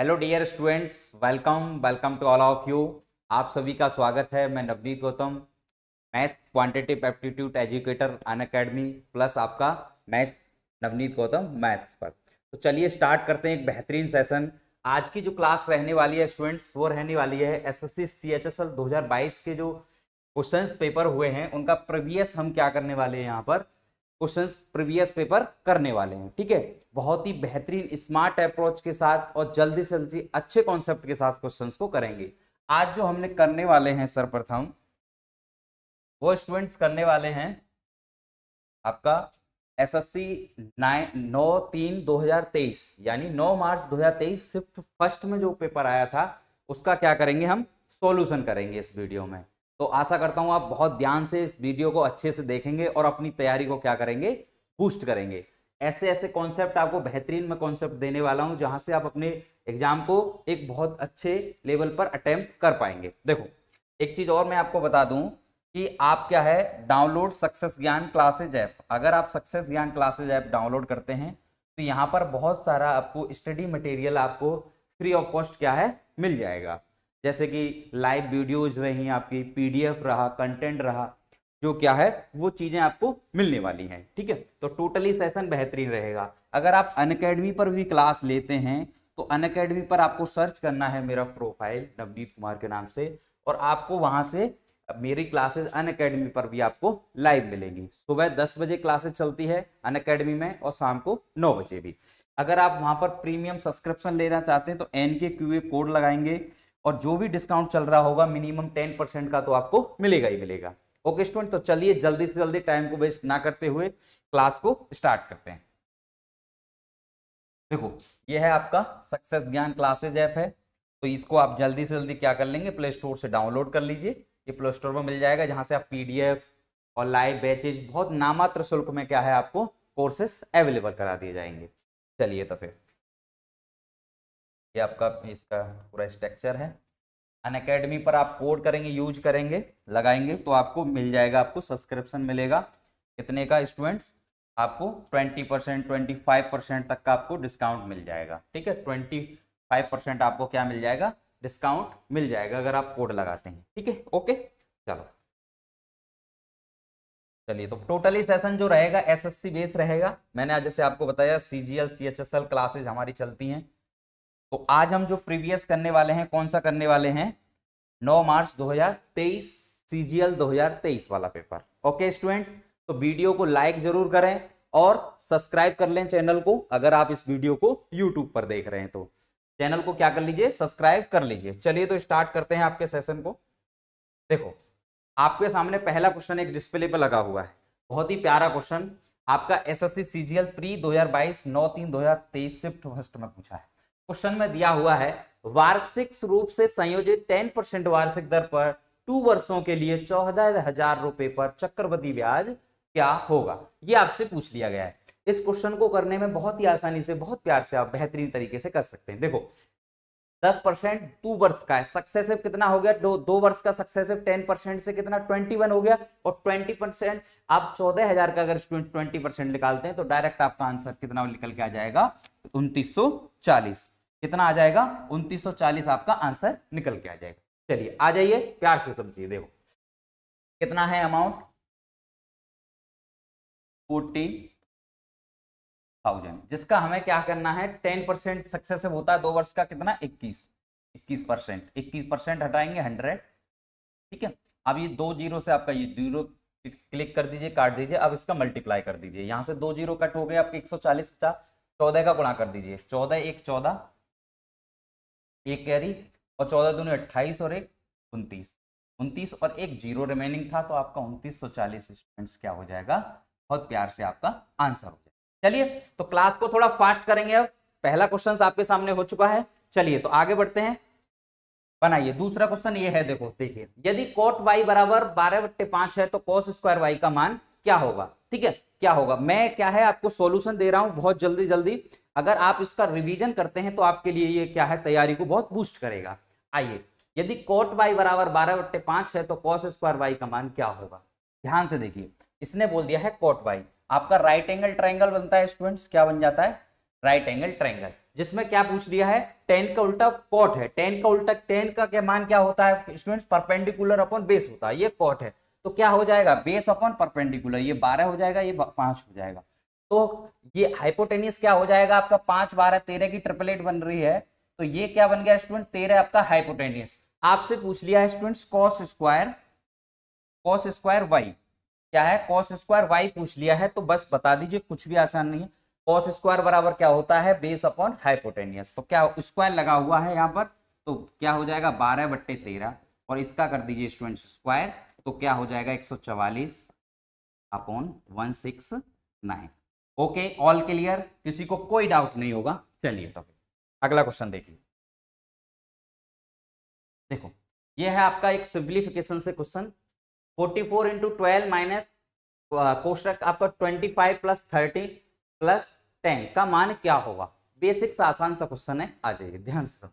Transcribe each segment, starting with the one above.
hello dear students welcome welcome to all of you आप सभी का स्वागत है मैं Navneet Gautam maths quantitative aptitude educator Unacademy plus आपका मैथ्स नवनीत गौतम मैथ्स पर तो चलिए स्टार्ट करते हैं एक बेहतरीन सेशन आज की जो क्लास रहने वाली है स्टूडेंट्स वो रहने वाली है S S C C H S L दो हजार बाईस के जो क्वेश्चन पेपर हुए हैं उनका प्रीवियस हम क्या करने वाले हैं यहाँ पर क्वेश्चंस प्रीवियस पेपर करने वाले हैं ठीक है बहुत ही बेहतरीन स्मार्ट अप्रोच के साथ और जल्दी से जल्दी अच्छे कॉन्सेप्ट के साथ क्वेश्चंस को करेंगे आज जो हमने करने वाले हैं सर्वप्रथम वो स्टूडेंट्स करने वाले हैं आपका एस एस सी नाइन नौ तीन दो हजार तेईस यानी नौ मार्च दो हजार तेईस सिर्फ फर्स्ट में जो पेपर आया था उसका क्या करेंगे हम सोल्यूशन करेंगे इस वीडियो में तो आशा करता हूँ आप बहुत ध्यान से इस वीडियो को अच्छे से देखेंगे और अपनी तैयारी को क्या करेंगे बूस्ट करेंगे ऐसे ऐसे कॉन्सेप्ट आपको बेहतरीन में कॉन्सेप्ट देने वाला हूँ जहाँ से आप अपने एग्जाम को एक बहुत अच्छे लेवल पर अटैम्प्ट कर पाएंगे देखो एक चीज़ और मैं आपको बता दूँ कि आप क्या है download success Gyan classes app अगर आप success Gyan classes app download करते हैं तो यहाँ पर बहुत सारा आपको स्टडी मटेरियल आपको फ्री ऑफ कॉस्ट क्या है मिल जाएगा जैसे कि लाइव वीडियोज रही आपकी पीडीएफ रहा कंटेंट रहा जो क्या है वो चीज़ें आपको मिलने वाली हैं ठीक है तो टोटली सेशन बेहतरीन रहेगा अगर आप अनकेडमी पर भी क्लास लेते हैं तो अनकेडमी पर आपको सर्च करना है मेरा प्रोफाइल नवदीप कुमार के नाम से और आपको वहां से मेरी क्लासेज अन अकेडमी पर भी आपको लाइव मिलेंगी सुबह दस बजे क्लासेज चलती है अन अकेडमी में और शाम को नौ बजे भी अगर आप वहां पर प्रीमियम सब्सक्रिप्शन लेना चाहते हैं तो एन के क्यू ए कोड लगाएंगे और जो भी डिस्काउंट चल रहा होगा मिनिमम टेन परसेंट का तो आपको मिलेगा ही मिलेगा ओके स्टूडेंट तो चलिए जल्दी से जल्दी टाइम को वेस्ट ना करते हुए क्लास को स्टार्ट करते हैं देखो ये है आपका सक्सेस ज्ञान क्लासेज ऐप है तो इसको आप जल्दी से जल्दी क्या कर लेंगे प्ले स्टोर से डाउनलोड कर लीजिए ये प्ले स्टोर में मिल जाएगा जहां से आप पीडीएफ और लाइव बैचेज बहुत नामात्र शुल्क में क्या है आपको कोर्सेस अवेलेबल करा दिए जाएंगे चलिए तो फिर ये आपका इसका पूरा स्ट्रक्चर है अन अकेडमी पर आप कोड करेंगे यूज करेंगे लगाएंगे तो आपको मिल जाएगा आपको सब्सक्रिप्शन मिलेगा कितने का स्टूडेंट्स आपको 20 परसेंट ट्वेंटी तक का आपको डिस्काउंट मिल जाएगा ठीक है 25 परसेंट आपको क्या मिल जाएगा डिस्काउंट मिल जाएगा अगर आप कोड लगाते हैं ठीक है ओके चलो चलिए तो टोटली सेशन जो रहेगा एसएससी बेस रहेगा मैंने आज जैसे आपको बताया सीजीएल सीएचएसएल क्लासेज हमारी चलती हैं तो आज हम जो प्रीवियस करने वाले हैं कौन सा करने वाले हैं 9 मार्च 2023 सीजीएल 2023 वाला पेपर ओके स्टूडेंट्स तो वीडियो को लाइक जरूर करें और सब्सक्राइब कर लें चैनल को अगर आप इस वीडियो को यूट्यूब पर देख रहे हैं तो चैनल को क्या कर लीजिए सब्सक्राइब कर लीजिए चलिए तो स्टार्ट करते हैं आपके सेशन को देखो आपके सामने पहला क्वेश्चन एक डिस्प्ले पर लगा हुआ है बहुत ही प्यारा क्वेश्चन आपका एसएससी सीजीएल प्री 2022 9 तीन 2023 शिफ्ट फर्स्ट में पूछा है क्वेश्चन में दिया हुआ है वार्षिक रूप से संयोजित टेन परसेंट वार्षिक दर पर टू वर्षों के लिए चौदह हजार रुपए पर चक्रवर्ती ब्याज क्या होगा ये आपसे पूछ लिया गया है इस क्वेश्चन को करने में बहुत ही आसानी से बहुत प्यार से आप बेहतरीन तरीके से कर सकते हैं देखो दस परसेंट टू वर्ष का है सक्सेसिव कितना हो गया दो दो वर्ष का सक्सेसिव टेन परसेंट से कितना ट्वेंटी वन हो गया और ट्वेंटी परसेंट आप चौदह हजार का अगर ट्वेंटी परसेंट निकालते हैं तो डायरेक्ट आपका आंसर कितना निकल के आ जाएगा उन्तीस सौ चालीस कितना आ जाएगा 2940 आपका आंसर निकल के आ जाएगा चलिए आ जाइए प्यार से समझिए देखो कितना है अमाउंट फोर्टीन थाउजेंड जिसका हमें क्या करना है टेन परसेंट सक्सेसिव होता है दो वर्ष का कितना इक्कीस इक्कीस परसेंट इक्कीस परसेंट हटाएंगे हंड्रेड ठीक है अब ये दो जीरो से आपका ये जीरो क्लिक कर दीजिए काट दीजिए अब इसका मल्टीप्लाई कर दीजिए यहां से दो जीरो कट हो गए आपके एक सौ चालीस चौदह का गुणा कर दीजिए चौदह एक चौदह एक कैरी और चौदह दोनों अट्ठाईस और एक उनतीस उनतीस और एक जीरो रिमेनिंग था तो आपका उनतीस सौ चालीस स्टूडेंट्स क्या हो जाएगा बहुत प्यार से आपका आंसर हो जाएगा चलिए तो क्लास को थोड़ा फास्ट करेंगे अब पहला क्वेश्चन आपके सामने हो चुका है चलिए तो आगे बढ़ते हैं बनाइए दूसरा क्वेश्चन ये है देखो देखिए यदि कोट वाई बराबर बारह बट्टे पांच है तो कोस स्क्वायर वाई का मान क्या होगा ठीक है क्या होगा मैं क्या है आपको सॉल्यूशन दे रहा हूं बहुत जल्दी जल्दी अगर आप इसका रिवीजन करते हैं तो आपके लिए ये क्या है तैयारी को बहुत बूस्ट करेगा आइए यदि कोट वाई बराबर बारह बट्टे पांच है तो कॉस स्क्वायर वाई का मान क्या होगा ध्यान से देखिए इसने बोल दिया है कोट वाई आपका राइट एंगल ट्राइंगल बनता है स्टूडेंट्स क्या बन जाता है राइट एंगल ट्राइंगल जिसमें क्या पूछ दिया है टेन का उल्टा कोट है टेन का उल्टा टेन का क्या मान क्या होता है स्टूडेंट्स परपेंडिकुलर अपॉन बेस होता है ये कोट है तो क्या हो जाएगा बेस अपॉन परपेंडिकुलर ये बारह हो जाएगा ये पांच हो जाएगा तो ये हाइपोटेनियस क्या हो जाएगा आपका पांच बारह तेरह की ट्रिपलेट बन रही है तो ये क्या बन गया स्टूडेंट तेरह आपका हाइपोटेनियस आपसे पूछ लिया है student cos square cos square y क्या है कॉस स्क्वायर वाई पूछ लिया है तो बस बता दीजिए कुछ भी आसान नहीं है कॉस स्क्वायर बराबर क्या होता है बेस अपॉन हाइपोटेनियस तो क्या स्क्वायर लगा हुआ है यहाँ पर तो क्या हो जाएगा बारह बट्टे तेरह और इसका कर दीजिए स्टूडेंट स्क्वायर तो क्या हो जाएगा एक सौ चवालीस upon one six nine okay all clear किसी को कोई डाउट नहीं होगा चलिए तो अगला क्वेश्चन देखिए देखो ये है आपका एक सिंप्लीफिकेशन से question 44 four into twelve minus कोष्टक आपका 25 प्लस थर्टी प्लस टेन का मान क्या होगा बेसिक्स आसान सा क्वेश्चन है आ जाइए ध्यान से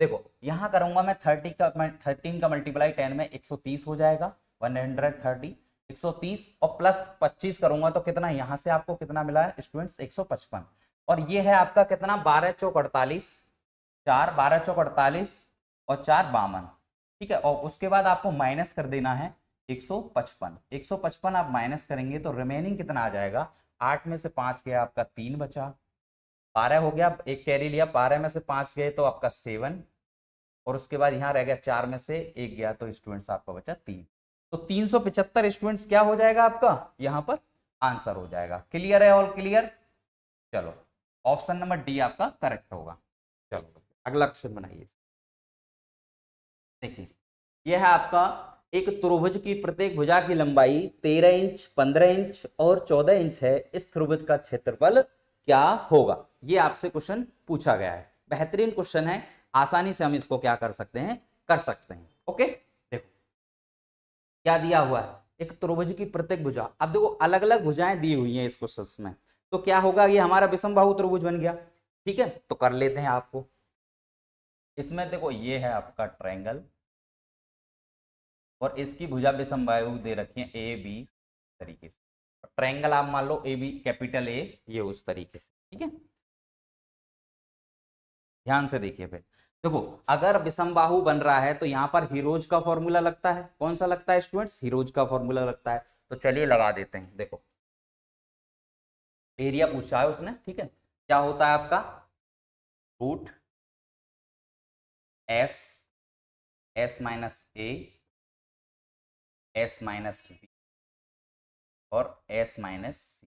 देखो यहाँ करूंगा मैं 30 का 13 का मल्टीप्लाई 10 में 130 हो जाएगा 130 130 और प्लस 25 करूंगा तो कितना यहाँ से आपको कितना मिला है स्टूडेंट्स 155 और ये है आपका कितना बारह चौक अड़तालीस चार बारह चौक अड़तालीस और चार बावन ठीक है और उसके बाद आपको माइनस कर देना है 155 155 आप माइनस करेंगे तो रिमेनिंग कितना आ जाएगा आठ में से पाँच गया आपका तीन बचा बारह हो गया एक कैरी लिया बारह में से पांच गए तो आपका सेवन और उसके बाद यहाँ रह गया चार में से एक गया तो स्टूडेंट्स आपका बचा तीन तो तीन स्टूडेंट्स क्या हो जाएगा आपका यहां पर आंसर हो जाएगा क्लियर है ऑल क्लियर चलो ऑप्शन नंबर डी आपका करेक्ट होगा चलो अगला क्वेश्चन बनाइए देखिए यह है आपका एक त्रिभुज की प्रत्येक भुजा की लंबाई तेरह इंच पंद्रह इंच और चौदह इंच है इस त्रिभुज का क्षेत्रफल क्या होगा ये आपसे क्वेश्चन पूछा गया है बेहतरीन क्वेश्चन है आसानी से हम इसको क्या कर सकते हैं कर सकते हैं ओके क्या दिया हुआ है एक त्रिभुज की प्रत्येक भुजा अब देखो अलग अलग भुजाएं दी हुई हैं इस क्वेश्चन में तो क्या होगा ये हमारा विषमबाहु त्रिभुज बन गया ठीक है तो कर लेते हैं आपको इसमें देखो ये है आपका ट्रायंगल और इसकी भुजा विषमबाहु दे रखी है ए बी तरीके से ट्रायंगल आप मान लो ए बी कैपिटल ए ये उस तरीके से ठीक है ध्यान से देखिए फिर देखो अगर विषमबाहु बन रहा है तो यहाँ पर हीरोज का फॉर्मूला लगता है कौन सा लगता है स्टूडेंट्स हीरोज का फॉर्मूला लगता है तो चलिए लगा देते हैं देखो एरिया पूछा है उसने ठीक है क्या होता है आपका root S S minus A S minus B और एस माइनस सी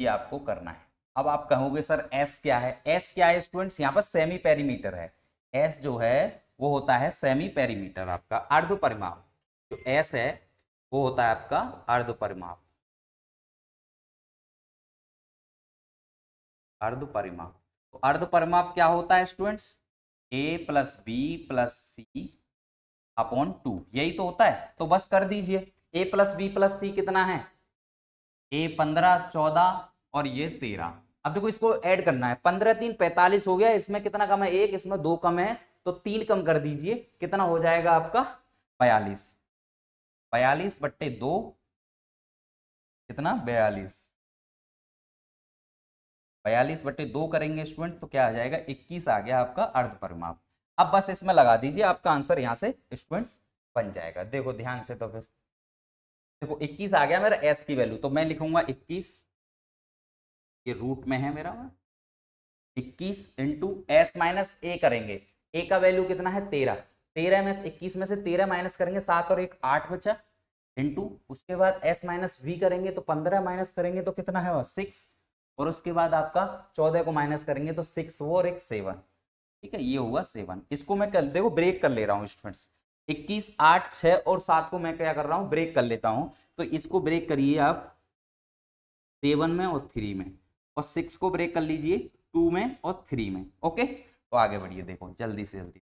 ये आपको करना है अब आप कहोगे सर एस क्या है एस क्या है स्टूडेंट्स यहाँ पर सेमी पेरीमीटर है एस जो है वो होता है सेमी पेरीमीटर आपका अर्ध परिमाप जो एस है वो होता है आपका अर्ध परिमाप अर्ध परिमाप तो अर्ध परिमाप क्या होता है students A plus B plus C upon two यही तो होता है तो बस कर दीजिए A plus B plus C कितना है ए पंद्रह चौदह और ये तेरह अब देखो इसको ऐड करना है पंद्रह तीन पैंतालीस हो गया इसमें कितना कम है एक इसमें दो कम है तो तीन कम कर दीजिए कितना हो जाएगा आपका बयालीस बयालीस बट्टे दो कितना बयालीस बयालीस बट्टे दो करेंगे स्टूडेंट तो क्या आ जाएगा इक्कीस आ गया आपका अर्ध परिमाप अब बस इसमें लगा दीजिए आपका आंसर यहाँ से स्टूडेंट्स बन जाएगा देखो ध्यान से तो फिर देखो इक्कीस आ गया मेरा एस की वैल्यू तो मैं लिखूंगा इक्कीस ये रूट में है मेरा इक्कीस इंटू एस माइनस ए करेंगे ए का वैल्यू कितना है तेरह तेरह में इक्कीस में से तेरह माइनस करेंगे सात और एक आठ बचा इंटू उसके बाद एस माइनस वी करेंगे तो पंद्रह माइनस करेंगे तो कितना है सिक्स और उसके बाद आपका चौदह को माइनस करेंगे तो सिक्स वो और एक सेवन ठीक है ये हुआ सेवन इसको मैं कर देखो ब्रेक कर ले रहा हूँ स्टूडेंट्स इक्कीस आठ छः और सात को मैं क्या कर रहा हूँ ब्रेक कर लेता हूँ तो इसको ब्रेक करिए आप सेवन में और थ्री में और सिक्स को ब्रेक कर लीजिए टू में और थ्री में ओके तो आगे बढ़िए देखो जल्दी से जल्दी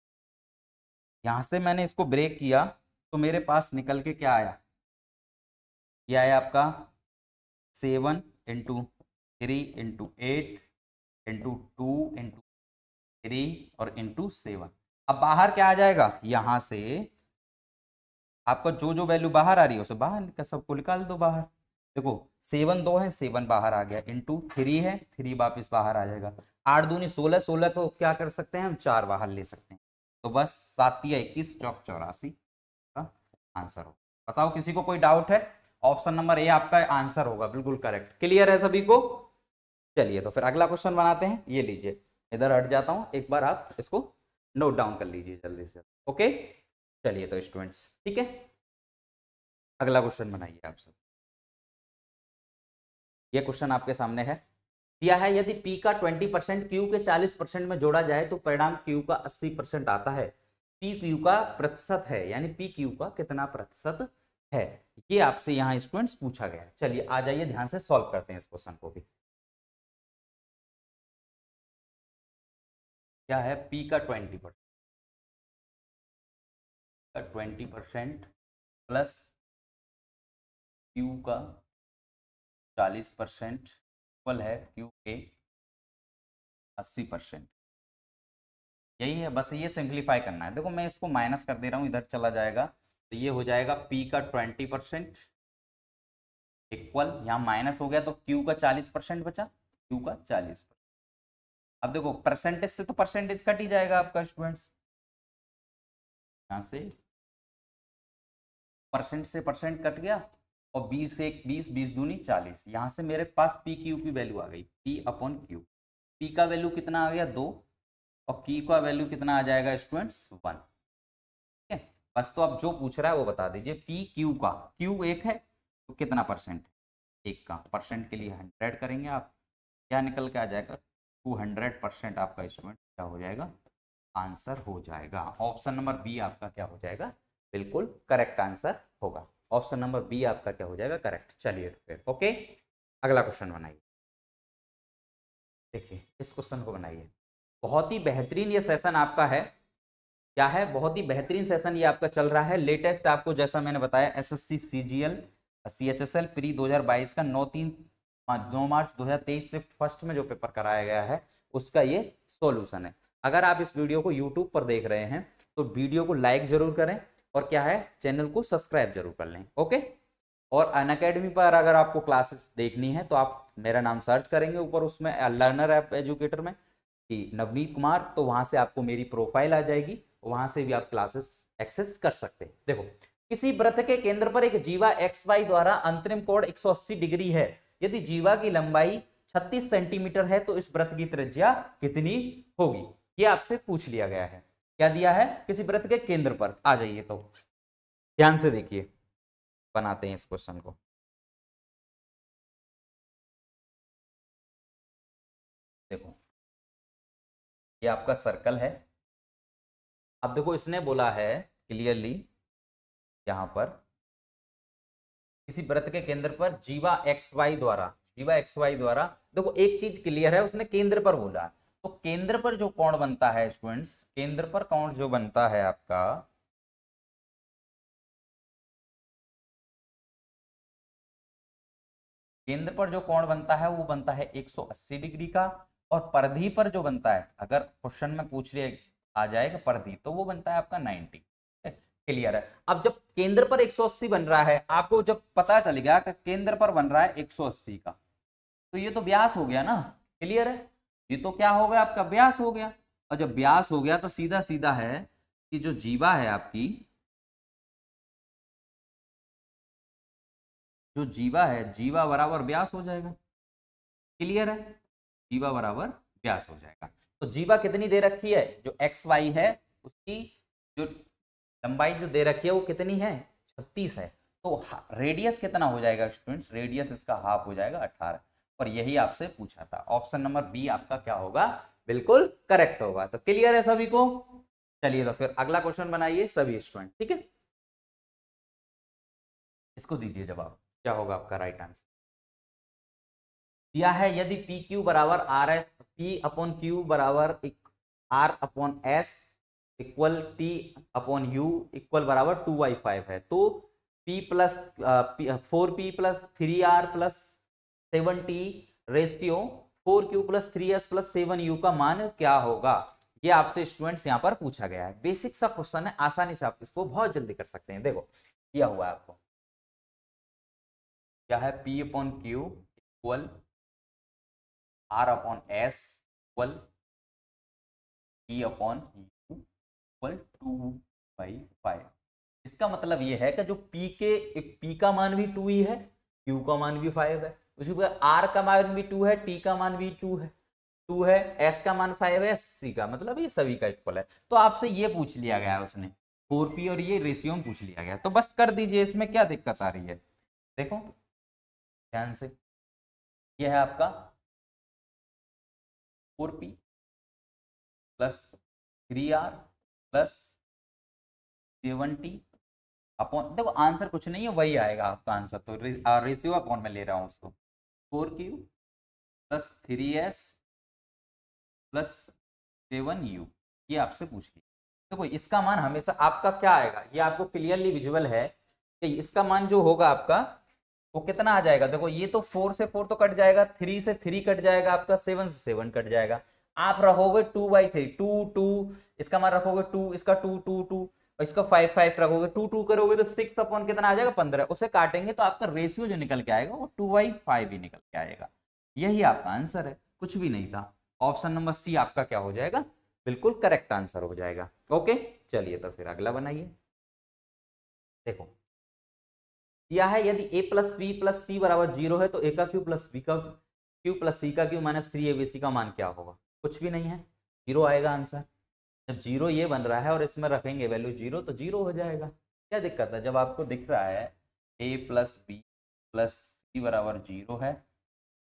यहां से मैंने इसको ब्रेक किया तो मेरे पास निकल के क्या आया ये आया आपका seven into three into eight into two into three और इंटू सेवन अब बाहर क्या आ जाएगा यहाँ से आपका जो जो वैल्यू बाहर आ रही है उसे बाहर सबको निकाल दो बाहर देखो सेवन दो है सेवन बाहर आ गया इंटू थ्री है थ्री वापिस बाहर आ जाएगा आठ दूनी सोलह सोलह को क्या कर सकते हैं हम चार बाहर ले सकते हैं तो बस सात या इक्कीस चौक चौरासी का आंसर हो बताओ किसी को कोई डाउट है ऑप्शन नंबर ए आपका आंसर होगा बिल्कुल करेक्ट क्लियर है सभी को चलिए तो फिर अगला क्वेश्चन बनाते हैं ये लीजिए इधर हट जाता हूँ एक बार आप इसको नोट डाउन कर लीजिए जल्दी से ओके चलिए तो स्टूडेंट्स ठीक है अगला क्वेश्चन बनाइए आप सब ये क्वेश्चन आपके सामने है दिया है यदि पी का ट्वेंटी परसेंट क्यू के चालीस परसेंट में जोड़ा जाए तो परिणाम क्यू का अस्सी परसेंट आता है पी क्यू का प्रतिशत है यानी पी क्यू का कितना प्रतिशत है ये आपसे यहाँ स्टूडेंट्स पूछा गया चलिए आ जाइए ध्यान से सॉल्व करते हैं इस क्वेश्चन को भी क्या है पी का twenty percent twenty percent plus Q का चालीस परसेंट इक्वल है क्यू के अस्सी परसेंट यही है बस ये सिंप्लीफाई करना है देखो मैं इसको माइनस कर दे रहा हूँ इधर चला जाएगा तो ये हो जाएगा पी का ट्वेंटी परसेंट इक्वल यहाँ माइनस हो गया तो क्यू का चालीस परसेंट बचा क्यू का चालीस अब देखो परसेंटेज से तो परसेंटेज कट ही जाएगा आपका स्टूडेंट्स यहाँ से परसेंट से परसेंट कट गया और बीस एक बीस बीस दूनी चालीस यहाँ से मेरे पास पी क्यू की वैल्यू आ गई पी अपॉन क्यू पी का वैल्यू कितना आ गया दो और की का वैल्यू कितना आ जाएगा स्टूडेंट्स वन ठीक है बस तो आप जो पूछ रहा है वो बता दीजिए पी क्यू का क्यू एक है तो कितना परसेंट एक का परसेंट के लिए हंड्रेड करेंगे आप क्या निकल के आ जाएगा टू हंड्रेड परसेंट आपका स्टूडेंट क्या हो जाएगा आंसर हो जाएगा ऑप्शन नंबर बी आपका क्या हो जाएगा बिल्कुल करेक्ट आंसर होगा ऑप्शन नंबर बी आपका क्या हो जाएगा करेक्ट चलिए तो फिर ओके अगला क्वेश्चन बनाइए देखिए इस क्वेश्चन को बनाइए बहुत ही बेहतरीन ये सेशन आपका है क्या है बहुत ही बेहतरीन सेशन ये आपका चल रहा है लेटेस्ट आपको जैसा मैंने बताया S S C C G L C H S L pre दो हज़ार बाईस का नौ तीन हाँ, नौ मार्च दो हज़ार तेईस शिफ्ट फर्स्ट में जो पेपर कराया गया है उसका ये सोल्यूशन है अगर आप इस वीडियो को यूट्यूब पर देख रहे हैं तो वीडियो को लाइक जरूर करें और क्या है चैनल को सब्सक्राइब जरूर कर लें ओके और अन अकेडमी पर अगर आपको क्लासेस देखनी है तो आप मेरा नाम सर्च करेंगे ऊपर उसमें लर्नर ऐप एजुकेटर में कि नवनीत कुमार तो वहाँ से आपको मेरी प्रोफाइल आ जाएगी वहाँ से भी आप क्लासेस एक्सेस कर सकते हैं देखो किसी व्रत के केंद्र पर एक जीवा एक्स वाई द्वारा अंतरिम कोण 180 डिग्री है यदि जीवा की लंबाई 36 सेंटीमीटर है तो इस व्रत की त्रिज्या कितनी होगी ये आपसे पूछ लिया गया है क्या दिया है किसी वृत्त के केंद्र पर आ जाइए तो ध्यान से देखिए बनाते हैं इस क्वेश्चन को देखो ये आपका सर्कल है अब देखो इसने बोला है क्लियरली यहां पर किसी व्रत के केंद्र पर जीवा एक्स वाई द्वारा जीवा एक्स वाई द्वारा देखो एक चीज क्लियर है उसने केंद्र पर बोला तो केंद्र पर जो कोण बनता है स्टूडेंट्स केंद्र पर कोण जो बनता है आपका केंद्र पर जो कोण बनता है वो बनता है 180 डिग्री का और परधि पर जो बनता है अगर क्वेश्चन में पूछ लिया आ जाएगा परधि तो वो बनता है आपका 90 क्लियर है अब जब केंद्र पर 180 बन रहा है आपको जब पता चल गया कि केंद्र पर बन रहा है 180 का तो ये तो व्यास हो गया ना क्लियर है ये तो क्या हो गया आपका ब्यास हो गया और जब ब्यास हो गया तो सीधा सीधा है कि जो जीवा है आपकी जो जीवा है जीवा बराबर ब्यास हो जाएगा क्लियर है जीवा बराबर ब्यास हो जाएगा तो जीवा कितनी दे रखी है जो एक्स वाई है उसकी जो लंबाई जो दे रखी है वो कितनी है छत्तीस है तो रेडियस कितना हो जाएगा स्टूडेंट्स रेडियस इसका हाफ हो जाएगा अठारह और यही आपसे पूछा था ऑप्शन नंबर बी आपका क्या होगा बिल्कुल करेक्ट होगा तो क्लियर है सभी को चलिए तो फिर अगला क्वेश्चन बनाइए सभी स्टूडेंट ठीक है इसको दीजिए जवाब क्या होगा आपका राइट आंसर दिया है यदि पी क्यू बराबर R S P upon Q बराबर R upon S equal T upon U equal बराबर टू वाई फाइव है तो P plus four P plus three R plus seven T ratio four Q plus three S plus seven U का मान क्या होगा ये आपसे स्टूडेंट्स यहाँ पर पूछा गया है बेसिक सा क्वेश्चन है आसानी से आप इसको बहुत जल्दी कर सकते हैं देखो क्या हुआ है आपको क्या है P upon Q equal R upon S equal P upon U equal two by five इसका मतलब ये है कि जो पी के पी का मान भी टू ही है क्यू का मान भी फाइव है उसी आर का मान भी टू है टी का मान भी टू है टू है एस का मान फाइव है सी का मतलब ये सभी का इक्वल है तो आपसे ये पूछ लिया गया है उसने फोर पी और ये रेशियो में पूछ लिया गया तो बस कर दीजिए इसमें क्या दिक्कत आ रही है देखो ध्यान से ये है आपका four P plus three R plus seven T upon देखो आंसर कुछ नहीं है वही आएगा आपका आंसर तो रेशियो अपॉन में ले रहा हूँ उसको four Q plus three S plus seven U ये आपसे पूछिए देखो तो इसका मान हमेशा आपका क्या आएगा ये आपको क्लियरली विजुअल है कि इसका मान जो होगा आपका वो कितना आ जाएगा देखो ये तो फोर से फोर तो कट जाएगा थ्री से थ्री कट जाएगा आपका सेवन से सेवन कट जाएगा आप रखोगे two by three two two इसका मान रखोगे टू इसका टू टू टू और इसको फाइव फाइव रखोगे टू टू करोगे तो सिक्स अपॉन कितना आ जाएगा पंद्रह उसे काटेंगे तो आपका रेशियो जो निकल के आएगा वो टू बाई फाइव ही निकल के आएगा यही आपका आंसर है कुछ भी नहीं था ऑप्शन नंबर सी आपका क्या हो जाएगा बिल्कुल करेक्ट आंसर हो जाएगा ओके चलिए तो फिर अगला बनाइए देखो यह है यदि A plus B plus C बराबर जीरो है तो ए का क्यू प्लस बी का क्यू प्लस सी का cube minus three A B C का मान क्या होगा कुछ भी नहीं है जीरो आएगा आंसर जब जीरो ये बन रहा है और इसमें रखेंगे वैल्यू जीरो तो जीरो हो जाएगा क्या दिक्कत है जब आपको दिख रहा है A plus B plus C बराबर जीरो है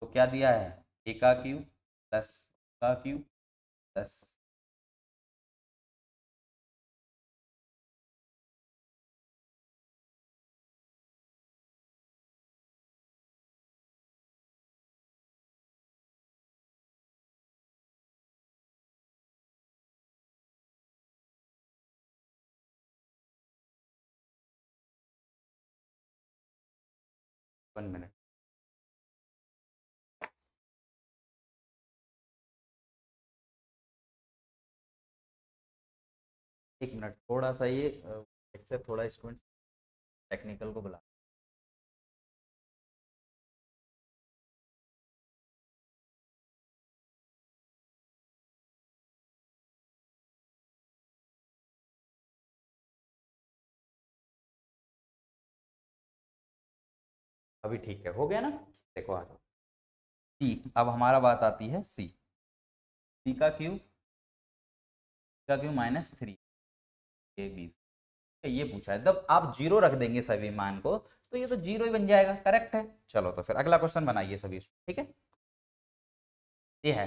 तो क्या दिया है ए का क्यू प्लस का क्यू प्लस वन मिनट एक मिनट थोड़ा सा ये थोड़ा स्टूडेंट्स टेक्निकल को बुला अभी ठीक है हो गया ना देखो आ जाओ सी अब हमारा बात आती है सी सी का क्यू का cube minus three A B ये पूछा है जब आप जीरो रख देंगे सभी मान को तो ये तो जीरो ही बन जाएगा करेक्ट है चलो तो फिर अगला क्वेश्चन बनाइए सभी ठीक है ये है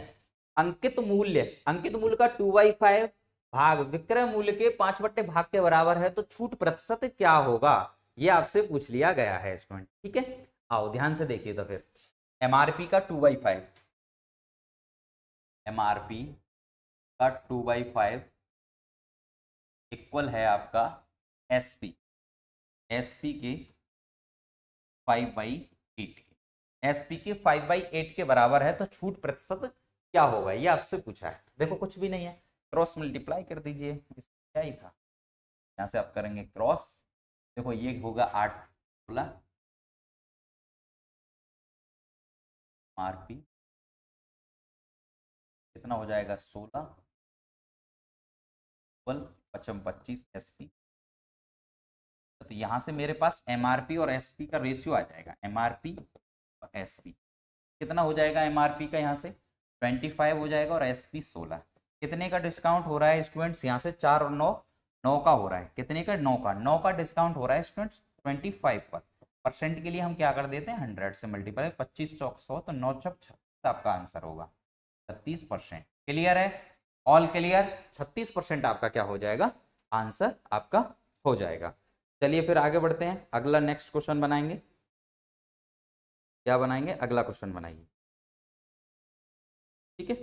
अंकित मूल्य अंकित मूल्य का टू बाई फाइव भाग विक्रय मूल्य के पांच बट्टे भाग के बराबर है तो छूट प्रतिशत क्या होगा ये आपसे पूछ लिया गया है स्टूडेंट ठीक है आओ ध्यान से देखिए तो फिर एमआरपी का टू बाई फाइव एम का टू बाई फाइव इक्वल है आपका एस पी एस पी के फाइव बाई एट के एस पी के फाइव बाई एट के बराबर है तो छूट प्रतिशत क्या होगा ये आपसे पूछा है देखो कुछ भी नहीं है क्रॉस मल्टीप्लाई कर दीजिए इसमें क्या ही था यहाँ से आप करेंगे क्रॉस देखो ये होगा आठ सोलह आर पी कितना हो जाएगा सोलह पचम पच्चीस एस पी तो यहाँ से मेरे पास एम आर पी और एस पी का रेशियो आ जाएगा एम आर पी और एस पी कितना हो जाएगा एम आर पी का यहाँ से ट्वेंटी फाइव हो जाएगा और एस पी सोलह कितने का डिस्काउंट हो रहा है स्टूडेंट्स यहाँ से चार और नौ नौ का हो रहा है कितने का नौ का नौ का डिस्काउंट हो रहा है स्टूडेंट्स ट्वेंटी फाइव पर परसेंट के लिए हम क्या कर देते हैं हंड्रेड से मल्टीप्लाई पच्चीस चौक सौ तो नौ चौक छत्तीस आपका आंसर होगा छत्तीस परसेंट क्लियर है ऑल क्लियर छत्तीस परसेंट आपका क्या हो जाएगा आंसर आपका हो जाएगा चलिए फिर आगे बढ़ते हैं अगला नेक्स्ट क्वेश्चन बनाएंगे क्या बनाएंगे अगला क्वेश्चन बनाइए ठीक है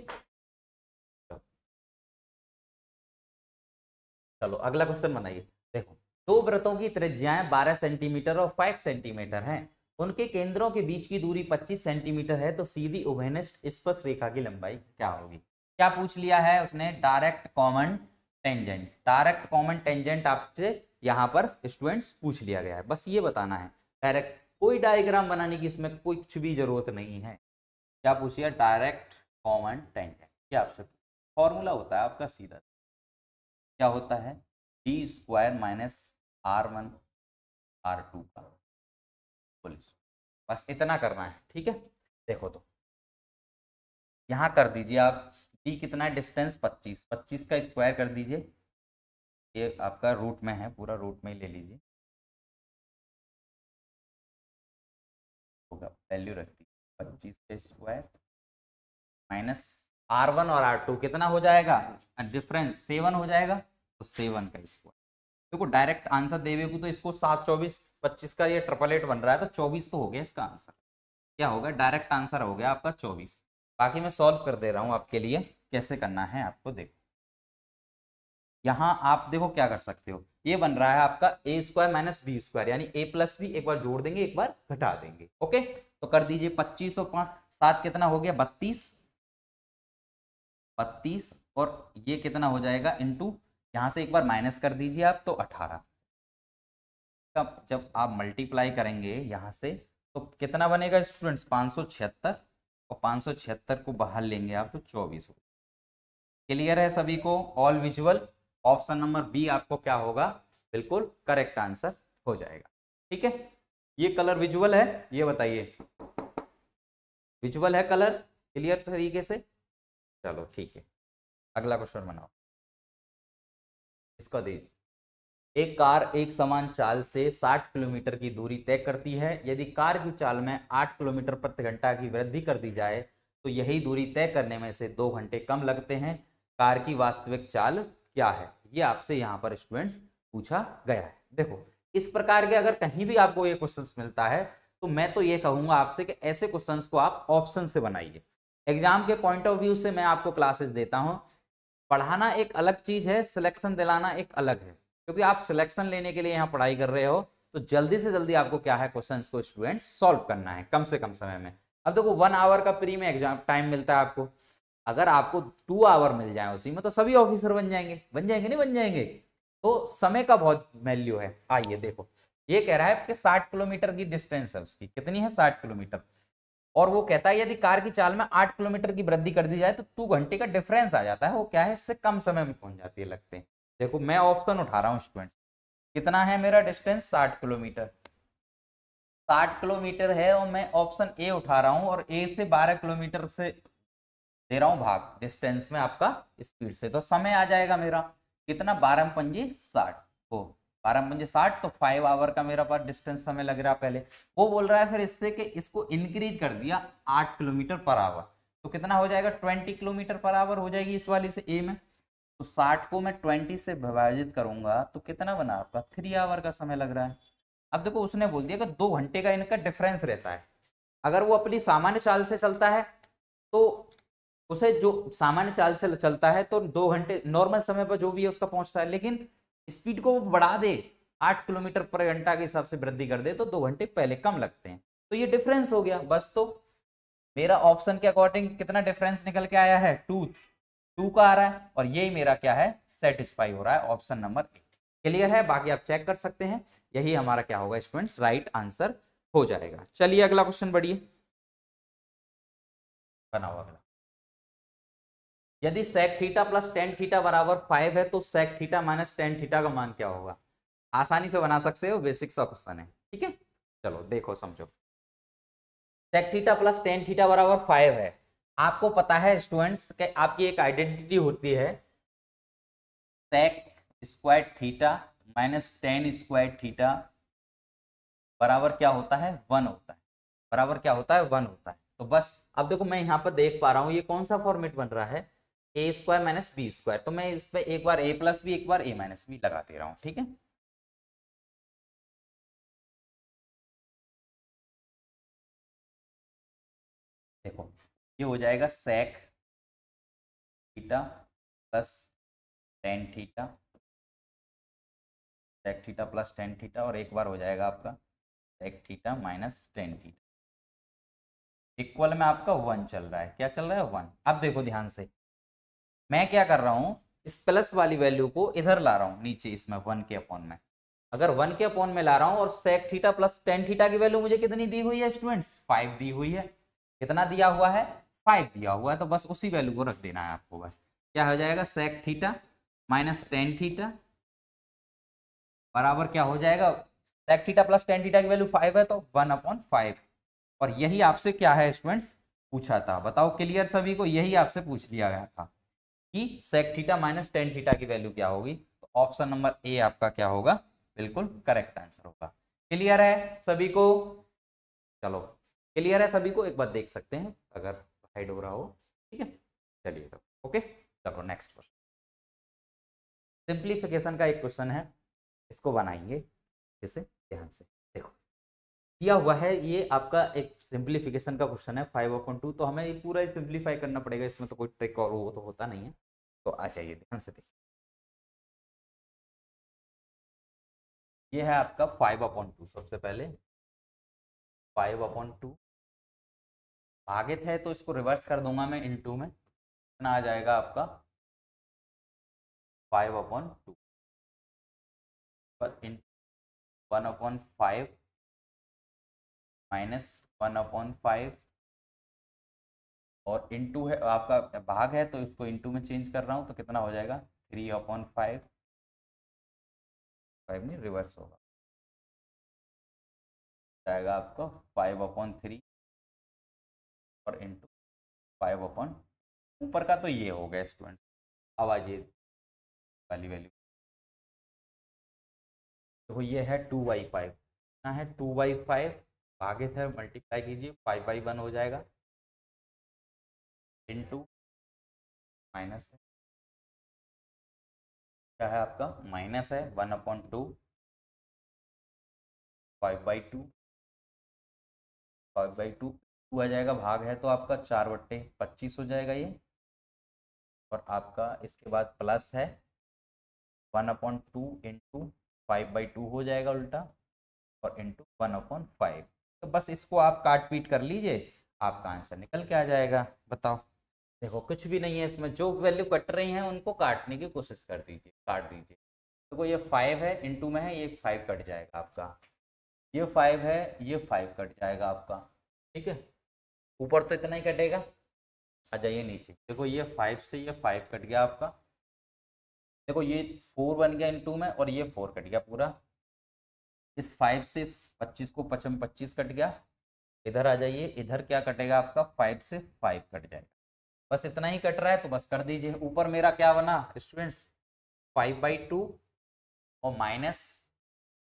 चलो अगला क्वेश्चन बनाइए देखो दो व्रतों की त्रिज्याएं 12 सेंटीमीटर और 5 सेंटीमीटर हैं उनके केंद्रों के बीच की दूरी 25 सेंटीमीटर है तो सीधी उभयनिष्ठ स्पर्श रेखा की लंबाई क्या होगी क्या पूछ लिया है उसने direct common tangent direct common tangent आपसे यहाँ पर स्टूडेंट्स पूछ लिया गया है बस ये बताना है डायरेक्ट कोई डायग्राम बनाने की इसमें कोई कुछ भी जरूरत नहीं है क्या पूछिए डायरेक्ट कॉमन टेंजेंट क्या आपसे फॉर्मूला होता है आपका सीधा क्या होता है D square minus R one R two का बस इतना करना है ठीक है देखो तो यहां कर दीजिए आप डी कितना है डिस्टेंस 25 25 का स्क्वायर कर दीजिए ये आपका रूट में है पूरा रूट में ही ले लीजिए होगा वैल्यू रख दीजिए पच्चीस का स्क्वायर माइनस आर वन और आर टू कितना हो जाएगा डिफरेंस सेवन हो जाएगा तो सेवन का स्क्वायर देखो तो डायरेक्ट आंसर देवे को तो इसको सात चौबीस पच्चीस का ये ट्रिपल एट बन रहा है तो चौबीस तो हो गया इसका आंसर क्या होगा डायरेक्ट आंसर हो गया आपका चौबीस बाकी मैं सॉल्व कर दे रहा हूँ आपके लिए कैसे करना है आपको देखो यहाँ आप देखो क्या कर सकते हो ये बन रहा है आपका A square minus B square यानी ए प्लस बी एक बार जोड़ देंगे एक बार घटा देंगे ओके तो कर दीजिए पच्चीस और पांच सात कितना हो गया बत्तीस बत्तीस और ये कितना हो जाएगा इंटू यहाँ से एक बार माइनस कर दीजिए आप तो अठारह का जब आप मल्टीप्लाई करेंगे यहाँ से तो कितना बनेगा स्टूडेंट्स पाँच सौ छिहत्तर और पाँच सौ छिहत्तर को बाहर लेंगे आप तो चौबीस क्लियर है सभी को all visual option number B आपको क्या होगा बिल्कुल करेक्ट आंसर हो जाएगा ठीक है ये कलर विजुअल है ये बताइए विजुअल है कलर क्लियर तरीके से चलो ठीक है अगला क्वेश्चन बनाओ इसका दे एक कार एक समान चाल से 60 किलोमीटर की दूरी तय करती है यदि कार की चाल में 8 किलोमीटर प्रति घंटा की वृद्धि कर दी जाए तो यही दूरी तय करने में से दो घंटे कम लगते हैं कार की वास्तविक चाल क्या है ये आपसे यहाँ पर स्टूडेंट्स पूछा गया है देखो इस प्रकार के अगर कहीं भी आपको ये क्वेश्चन मिलता है तो मैं तो ये कहूंगा आपसे कि ऐसे क्वेश्चन को आप ऑप्शन से बनाइए एग्जाम के पॉइंट ऑफ व्यू से मैं आपको क्लासेस देता हूँ पढ़ाना एक अलग चीज है सिलेक्शन दिलाना एक अलग है क्योंकि आप सिलेक्शन लेने के लिए यहाँ पढ़ाई कर रहे हो तो जल्दी से जल्दी आपको क्या है क्वेश्चंस को स्टूडेंट सॉल्व करना है कम से कम समय में अब देखो वन आवर का प्री में एग्जाम टाइम मिलता है आपको अगर आपको टू आवर मिल जाए उसी में तो सभी ऑफिसर बन जाएंगे बन जाएंगे नहीं बन जाएंगे तो समय का बहुत वैल्यू है आइए देखो ये कह रहा है कि साठ किलोमीटर की डिस्टेंस है उसकी कितनी है साठ किलोमीटर और वो कहता है यदि कार की चाल में आठ किलोमीटर की वृद्धि कर दी जाए तो टू घंटे का डिफरेंस आ जाता है वो क्या है इससे कम समय में पहुंच जाती है लगते हैं देखो मैं ऑप्शन उठा रहा हूँ स्टूडेंट्स कितना है मेरा डिस्टेंस साठ किलोमीटर साठ किलोमीटर है और मैं ऑप्शन ए उठा रहा हूँ और ए से बारह किलोमीटर से दे रहा हूँ भाग डिस्टेंस में आपका स्पीड से तो समय आ जाएगा मेरा कितना बारह पंजी साठ हो बारह पंजे साठ तो फाइव आवर का मेरा पास डिस्टेंस समय लग रहा पहले वो बोल रहा है फिर इससे कि इसको इंक्रीज कर दिया आठ किलोमीटर पर आवर तो कितना हो जाएगा ट्वेंटी किलोमीटर पर आवर हो जाएगी इस वाली से ए में तो साठ को मैं ट्वेंटी से विभाजित करूंगा तो कितना बना आपका थ्री आवर का समय लग रहा है अब देखो उसने बोल दिया कि दो घंटे का इनका डिफरेंस रहता है अगर वो अपनी सामान्य चाल से चलता है तो उसे जो सामान्य चाल से चलता है तो दो घंटे नॉर्मल समय पर जो भी है उसका पहुंचता है लेकिन स्पीड को बढ़ा दे आठ किलोमीटर पर घंटा के हिसाब से वृद्धि कर दे तो दो घंटे पहले कम लगते हैं तो ये डिफरेंस हो गया बस तो मेरा ऑप्शन के अकॉर्डिंग कितना डिफरेंस निकल के आया है टू टू का आ रहा है और ये मेरा क्या है सेटिस्फाई हो रहा है ऑप्शन नंबर क्लियर है बाकी आप चेक कर सकते हैं यही हमारा क्या होगा स्टूडेंट्स राइट आंसर हो जाएगा चलिए अगला क्वेश्चन बढ़िए बनाओ अगला यदि sec theta plus tan theta बराबर फाइव है तो sec theta minus tan theta का मान क्या होगा आसानी से बना सकते हो बेसिक सा क्वेश्चन है ठीक है चलो देखो समझो sec theta plus tan theta बराबर फाइव है आपको पता है स्टूडेंट्स के आपकी एक आइडेंटिटी होती है sec square theta minus tan square theta बराबर क्या होता है वन होता है बराबर क्या होता है वन होता है तो बस अब देखो मैं यहाँ पर देख पा रहा हूँ ये कौन सा फॉर्मेट बन रहा है A square minus B square तो मैं इस पर एक बार ए प्लस बी एक बार ए माइनस बी लगा दे रहा हूँ ठीक है देखो ये हो जाएगा sec theta plus tan theta sec theta plus tan theta और एक बार हो जाएगा आपका sec theta minus tan theta equal में आपका वन चल रहा है क्या चल रहा है वन अब देखो ध्यान से मैं क्या कर रहा हूँ इस प्लस वाली वैल्यू को इधर ला रहा हूँ नीचे इसमें वन के अपॉन में अगर वन के अपॉन में ला रहा हूँ और sec theta plus tan theta की वैल्यू मुझे कितनी दी हुई है स्टूडेंट्स फाइव दी हुई है कितना दिया हुआ है फाइव दिया हुआ है तो बस उसी वैल्यू को रख देना है आपको बस क्या हो जाएगा sec theta minus tan theta बराबर क्या हो जाएगा sec theta plus tan theta की वैल्यू फाइव है तो वन अपॉन फाइव और यही आपसे क्या है स्टूडेंट्स पूछा था बताओ क्लियर सभी को यही आपसे पूछ लिया गया था कि sec theta minus tan theta की वैल्यू क्या होगी तो ऑप्शन नंबर ए आपका क्या होगा बिल्कुल करेक्ट आंसर होगा क्लियर है सभी को चलो क्लियर है सभी को एक बार देख सकते हैं अगर हाइड हो रहा हो ठीक है चलिए तो ओके चलो नेक्स्ट क्वेश्चन सिंप्लीफिकेशन का एक क्वेश्चन है इसको बनाएंगे जैसे ध्यान से दिया हुआ है ये आपका एक सिंप्लीफिकेशन का क्वेश्चन है फाइव अपॉन टू तो हमें ये पूरा सिंप्लीफाई करना पड़ेगा इसमें तो कोई ट्रिक और वो तो होता नहीं है तो आ जाइए ध्यान से देखिए ये है आपका फाइव अपॉन टू सबसे पहले फाइव अपॉन टू आगे थे तो इसको रिवर्स कर दूंगा मैं इन टू में इतना आ जाएगा आपका फाइव अपॉन टू पर इन one upon five minus one upon five और इनटू है आपका भाग है तो इसको इंटू में चेंज कर रहा हूँ तो कितना हो जाएगा थ्री अपॉन फाइव फाइव नहीं रिवर्स होगा जाएगा आपको फाइव अपॉन थ्री और इनटू फाइव अपॉन ऊपर का तो ये हो गया स्टूडेंट अब आज ये वाली वैल्यू देखो तो ये है टू बाई फाइव ना है टू बाई फाइव भागित है मल्टीप्लाई कीजिए फाइव बाई वन हो जाएगा इंटू माइनस है क्या है आपका माइनस है one upon two five by two five by two two आ जाएगा भाग है तो आपका चार बट्टे पच्चीस हो जाएगा ये और आपका इसके बाद प्लस है one upon two into five by two हो जाएगा उल्टा और इंटू वन अपॉइंट फाइव तो बस इसको आप काट पीट कर लीजिए आपका आंसर निकल के आ जाएगा बताओ देखो कुछ भी नहीं है इसमें जो वैल्यू कट रही हैं उनको काटने की कोशिश कर दीजिए काट दीजिए देखो ये फाइव है इंटू में है ये फाइव कट जाएगा आपका ये फाइव है ये फाइव कट जाएगा आपका ठीक है ऊपर तो इतना ही कटेगा आ जाइए नीचे देखो ये फाइव से ये फाइव कट गया आपका देखो ये फोर बन गया इन टू में और ये फोर कट गया पूरा इस फाइव से इस पच्चीस को पचम पच्चीस कट गया इधर आ जाइए इधर क्या कटेगा आपका फाइव से फाइव कट जाएगा बस इतना ही कट रहा है तो बस कर दीजिए ऊपर मेरा क्या बना स्टूडेंट्स फाइव बाई टू और माइनस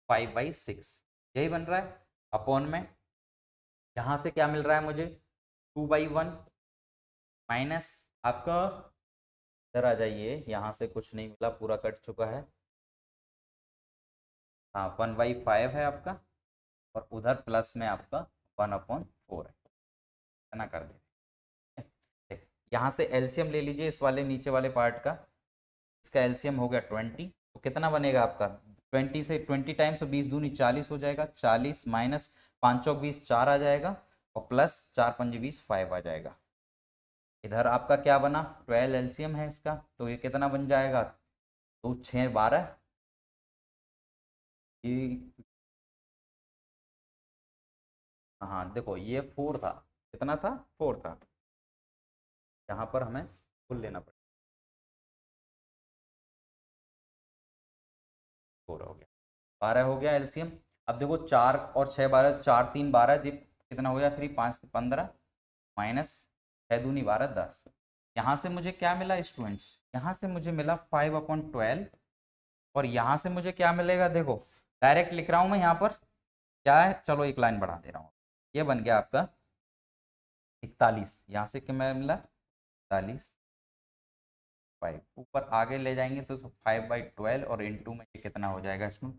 फाइव बाई सिक्स यही बन रहा है अपॉन में यहाँ से क्या मिल रहा है मुझे टू बाई वन माइनस आपका इधर आ जाइए यहाँ से कुछ नहीं मिला पूरा कट चुका है हाँ वन बाई फाइव है आपका और उधर प्लस में आपका वन अपॉन फोर है इतना कर दे यहाँ से एलसीएम ले लीजिए इस वाले नीचे वाले पार्ट का इसका एलसीएम हो गया ट्वेंटी तो कितना बनेगा आपका ट्वेंटी से ट्वेंटी टाइम्स बीस दूनी चालीस हो जाएगा चालीस माइनस पाँच चौक बीस चार आ जाएगा और प्लस चार पंजे बीस फाइव आ जाएगा इधर आपका क्या बना ट्वेल्व एलसीएम है इसका तो ये कितना बन जाएगा दो तो छः बारह ये हाँ देखो ये फोर था कितना था फोर था यहाँ पर हमें फुल लेना पड़ेगा फोर हो गया बारह हो गया एलसीएम अब देखो चार और छः बारह चार तीन बारह जी कितना हो गया थ्री पाँच पंद्रह माइनस छः दूनी बारह दस यहाँ से मुझे क्या मिला स्टूडेंट्स यहाँ से मुझे मिला फाइव अपॉइंट ट्वेल्व और यहाँ से मुझे क्या मिलेगा देखो डायरेक्ट लिख रहा हूँ मैं यहाँ पर क्या है चलो एक लाइन बढ़ा दे रहा हूँ ये बन गया आपका इकतालीस यहाँ से क्या मैं मिला इकतालीस फाइव ऊपर आगे ले जाएंगे तो फाइव बाई ट्वेल्व और टू में कितना हो जाएगा इसमें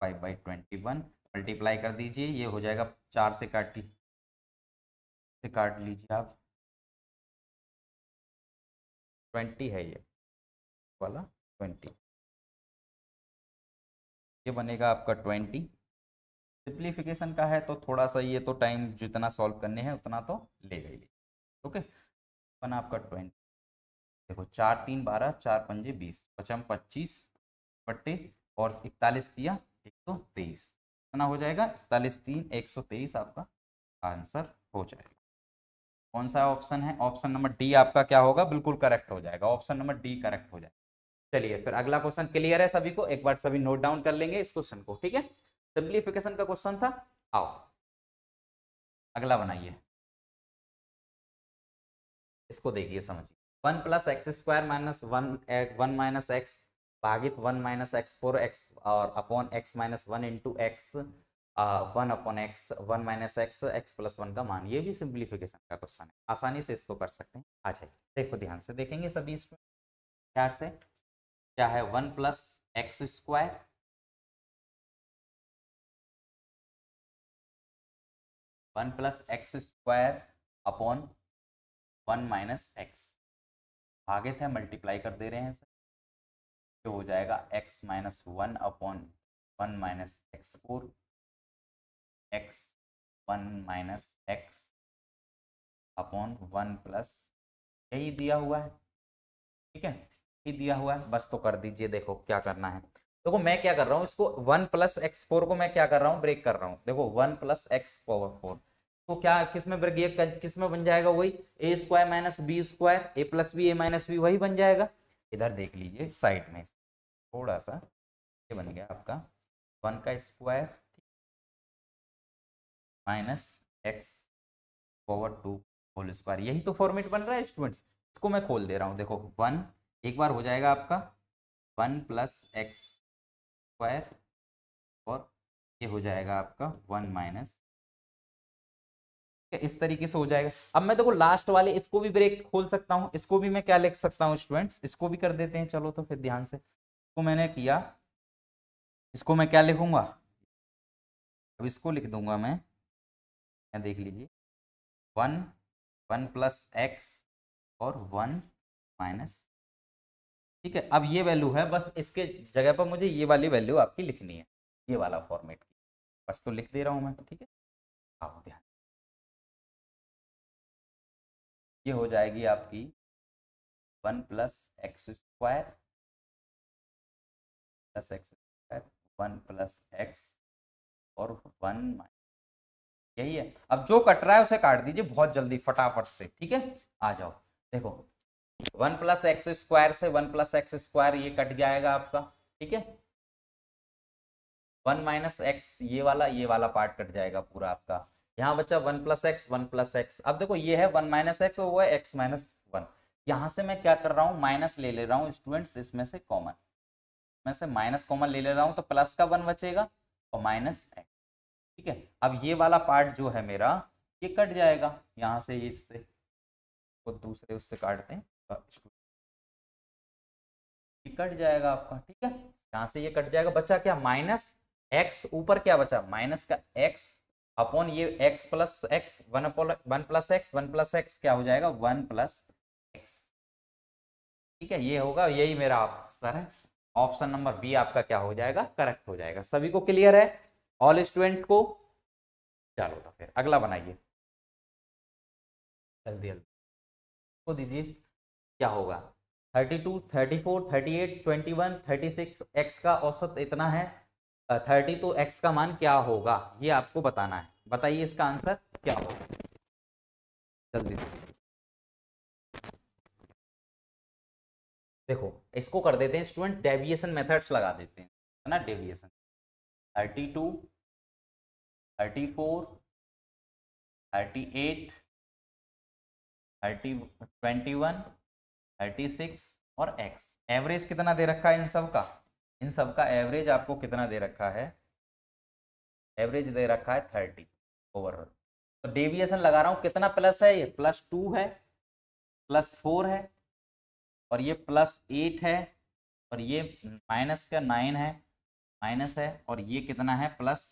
five by twenty one multiply कर दीजिए ये हो जाएगा चार से काट से काट लीजिए आप ट्वेंटी है ये वाला ट्वेंटी ये बनेगा आपका ट्वेंटी सिंप्लीफिकेशन का है तो थोड़ा सा ये तो टाइम जितना सॉल्व करने हैं उतना तो लेगा ही ओके बना आपका ट्वेंटी देखो चार तीन बारह चार पंजे बीस पचम पच्चीस पट्टे और इकतालीस दिया एक सौ तेईस इतना हो जाएगा इकतालीस तीन एक सौ तेईस आपका आंसर हो जाएगा कौन सा ऑप्शन है ऑप्शन नंबर डी आपका क्या होगा बिल्कुल करेक्ट हो जाएगा ऑप्शन नंबर डी करेक्ट हो जाएगा चलिए फिर अगला क्वेश्चन क्लियर है सभी को एक बार सभी नोट डाउन कर लेंगे इस क्वेश्चन को ठीक है सिंप्लीफिकेशन का क्वेश्चन था आओ अगला बनाइए इसको देखिए समझिए one plus X square minus one one minus X भागित one minus X four X और upon X minus one into X one upon X one minus X X plus one का मान ये भी सिंप्लीफिकेशन का क्वेश्चन है आसानी से इसको कर सकते हैं आ जाइए देखो ध्यान से देखेंगे सभी इसमें प्यार से क्या है one plus X square one plus X square upon one minus X भागे थे मल्टीप्लाई कर दे रहे हैं सर तो हो जाएगा X minus one upon one minus X four X one minus X upon one plus यही दिया हुआ है ठीक है ही दिया हुआ है बस तो कर दीजिए देखो क्या करना है देखो मैं क्या कर रहा हूँ इसको वन प्लस एक्स फोर को मैं क्या कर रहा हूँ ब्रेक कर रहा हूँ देखो one plus X power four तो क्या किस में ब्रेक ये किस में बन जाएगा वही A square minus B square A plus B A minus B वही बन जाएगा इधर देख लीजिए साइड में थोड़ा सा ये बन गया आपका वन का square minus X power two whole square यही तो फॉर्मेट बन रहा है स्टूडेंट्स इसको मैं खोल दे रहा हूँ देखो वन एक बार हो जाएगा आपका वन प्लस एक्स स्क्वायर और ये हो जाएगा आपका वन माइनस इस तरीके से हो जाएगा अब मैं देखो तो लास्ट वाले इसको भी ब्रेक खोल सकता हूँ इसको भी मैं क्या लिख सकता हूँ स्टूडेंट्स इसको भी कर देते हैं चलो तो फिर ध्यान से इसको मैंने किया इसको मैं क्या लिखूंगा अब इसको लिख दूंगा मैं यहाँ देख लीजिए वन वन प्लस एक्स और वन माइनस ठीक है अब ये वैल्यू है बस इसके जगह पर मुझे ये वाली वैल्यू आपकी लिखनी है ये वाला फॉर्मेट बस तो लिख दे रहा हूँ मैं ठीक है आप ध्यान ये हो जाएगी आपकी one plus X square plus X square one plus X और वन माइनस यही है अब जो कट रहा है उसे काट दीजिए बहुत जल्दी फटाफट से ठीक है आ जाओ देखो वन प्लस एक्स स्क्वायर से वन प्लस एक्स स्क्वायर ये कट जाएगा आपका ठीक है वन माइनस एक्स ये वाला ये वाला पार्ट कट जाएगा पूरा आपका यहाँ बच्चा one plus X one plus X अब देखो ये है वन माइनस एक्स और वो है एक्स माइनस वन यहाँ से मैं क्या कर रहा हूँ माइनस ले ले रहा हूँ स्टूडेंट्स इसमें से कॉमन में से माइनस कॉमन ले ले रहा हूँ तो प्लस का वन बचेगा और माइनस एक्स ठीक है अब ये वाला पार्ट जो है मेरा ये कट जाएगा यहाँ से इससे और दूसरे उससे काटते हैं कट जाएगा आपका ठीक है यहां से ये कट जाएगा बचा क्या माइनस एक्स ऊपर क्या बचा माइनस का एक्स अपॉन ये X plus X one upon one plus X one plus X क्या हो जाएगा वन प्लस एक्स ठीक है ये होगा यही मेरा आंसर है ऑप्शन नंबर बी आपका क्या हो जाएगा करेक्ट हो जाएगा सभी को क्लियर है ऑल स्टूडेंट्स को चलो तो फिर अगला बनाइए जल्दी जल्दी दीजिए क्या होगा thirty two thirty four thirty eight twenty one thirty six X का औसत इतना है थर्टी टू एक्स का मान क्या होगा ये आपको बताना है बताइए इसका आंसर क्या होगा जल्दी से देखो इसको कर देते हैं स्टूडेंट डेविएशन मेथड्स लगा देते हैं है ना deviation thirty two thirty four thirty eight thirty twenty one thirty six और एक्स एवरेज कितना दे रखा है इन सब का इन सब का एवरेज आपको कितना दे रखा है एवरेज दे रखा है थर्टी ओवरऑल तो डेविएशन लगा रहा हूँ कितना प्लस है ये प्लस टू है प्लस फोर है और ये प्लस एट है और ये माइनस का नाइन है माइनस है और ये कितना है प्लस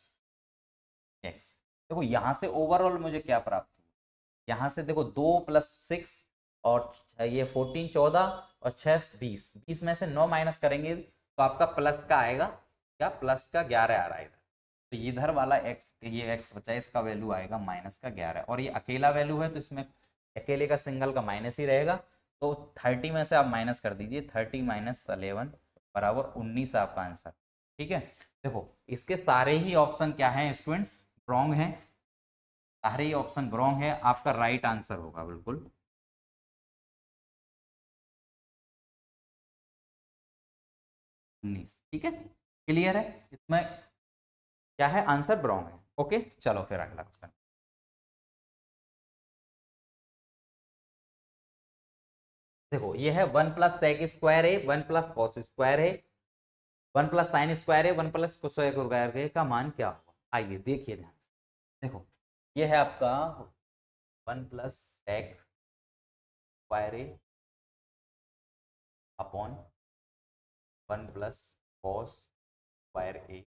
एक्स देखो यहाँ से ओवरऑल मुझे क्या प्राप्त हुआ यहाँ से देखो दो प्लस सिक्स और ये फोर्टीन चौदह और छः बीस बीस में से नौ माइनस करेंगे तो आपका प्लस का आएगा क्या प्लस का ग्यारह आ रहा है इधर तो इधर वाला एक्स ये एक्स बचा इसका वैल्यू आएगा माइनस का ग्यारह और ये अकेला वैल्यू है तो इसमें अकेले का सिंगल का माइनस ही रहेगा तो थर्टी में से आप माइनस कर दीजिए थर्टी माइनस अलेवन बराबर उन्नीस आपका आंसर ठीक है देखो इसके सारे ही ऑप्शन क्या हैं स्टूडेंट्स रॉन्ग हैं सारे ही ऑप्शन रॉन्ग है आपका राइट आंसर होगा बिल्कुल उन्नीस ठीक है क्लियर है इसमें क्या है आंसर ब्रॉन्ग है ओके चलो फिर अगला क्वेश्चन देखो ये है वन प्लस सेक स्क्वायर है वन प्लस कॉस स्क्वायर है वन प्लस साइन स्क्वायर है वन प्लस स्क्वायर ए का मान क्या होगा आइए देखिए ध्यान से देखो ये है आपका one plus sec square A upon one plus cos square A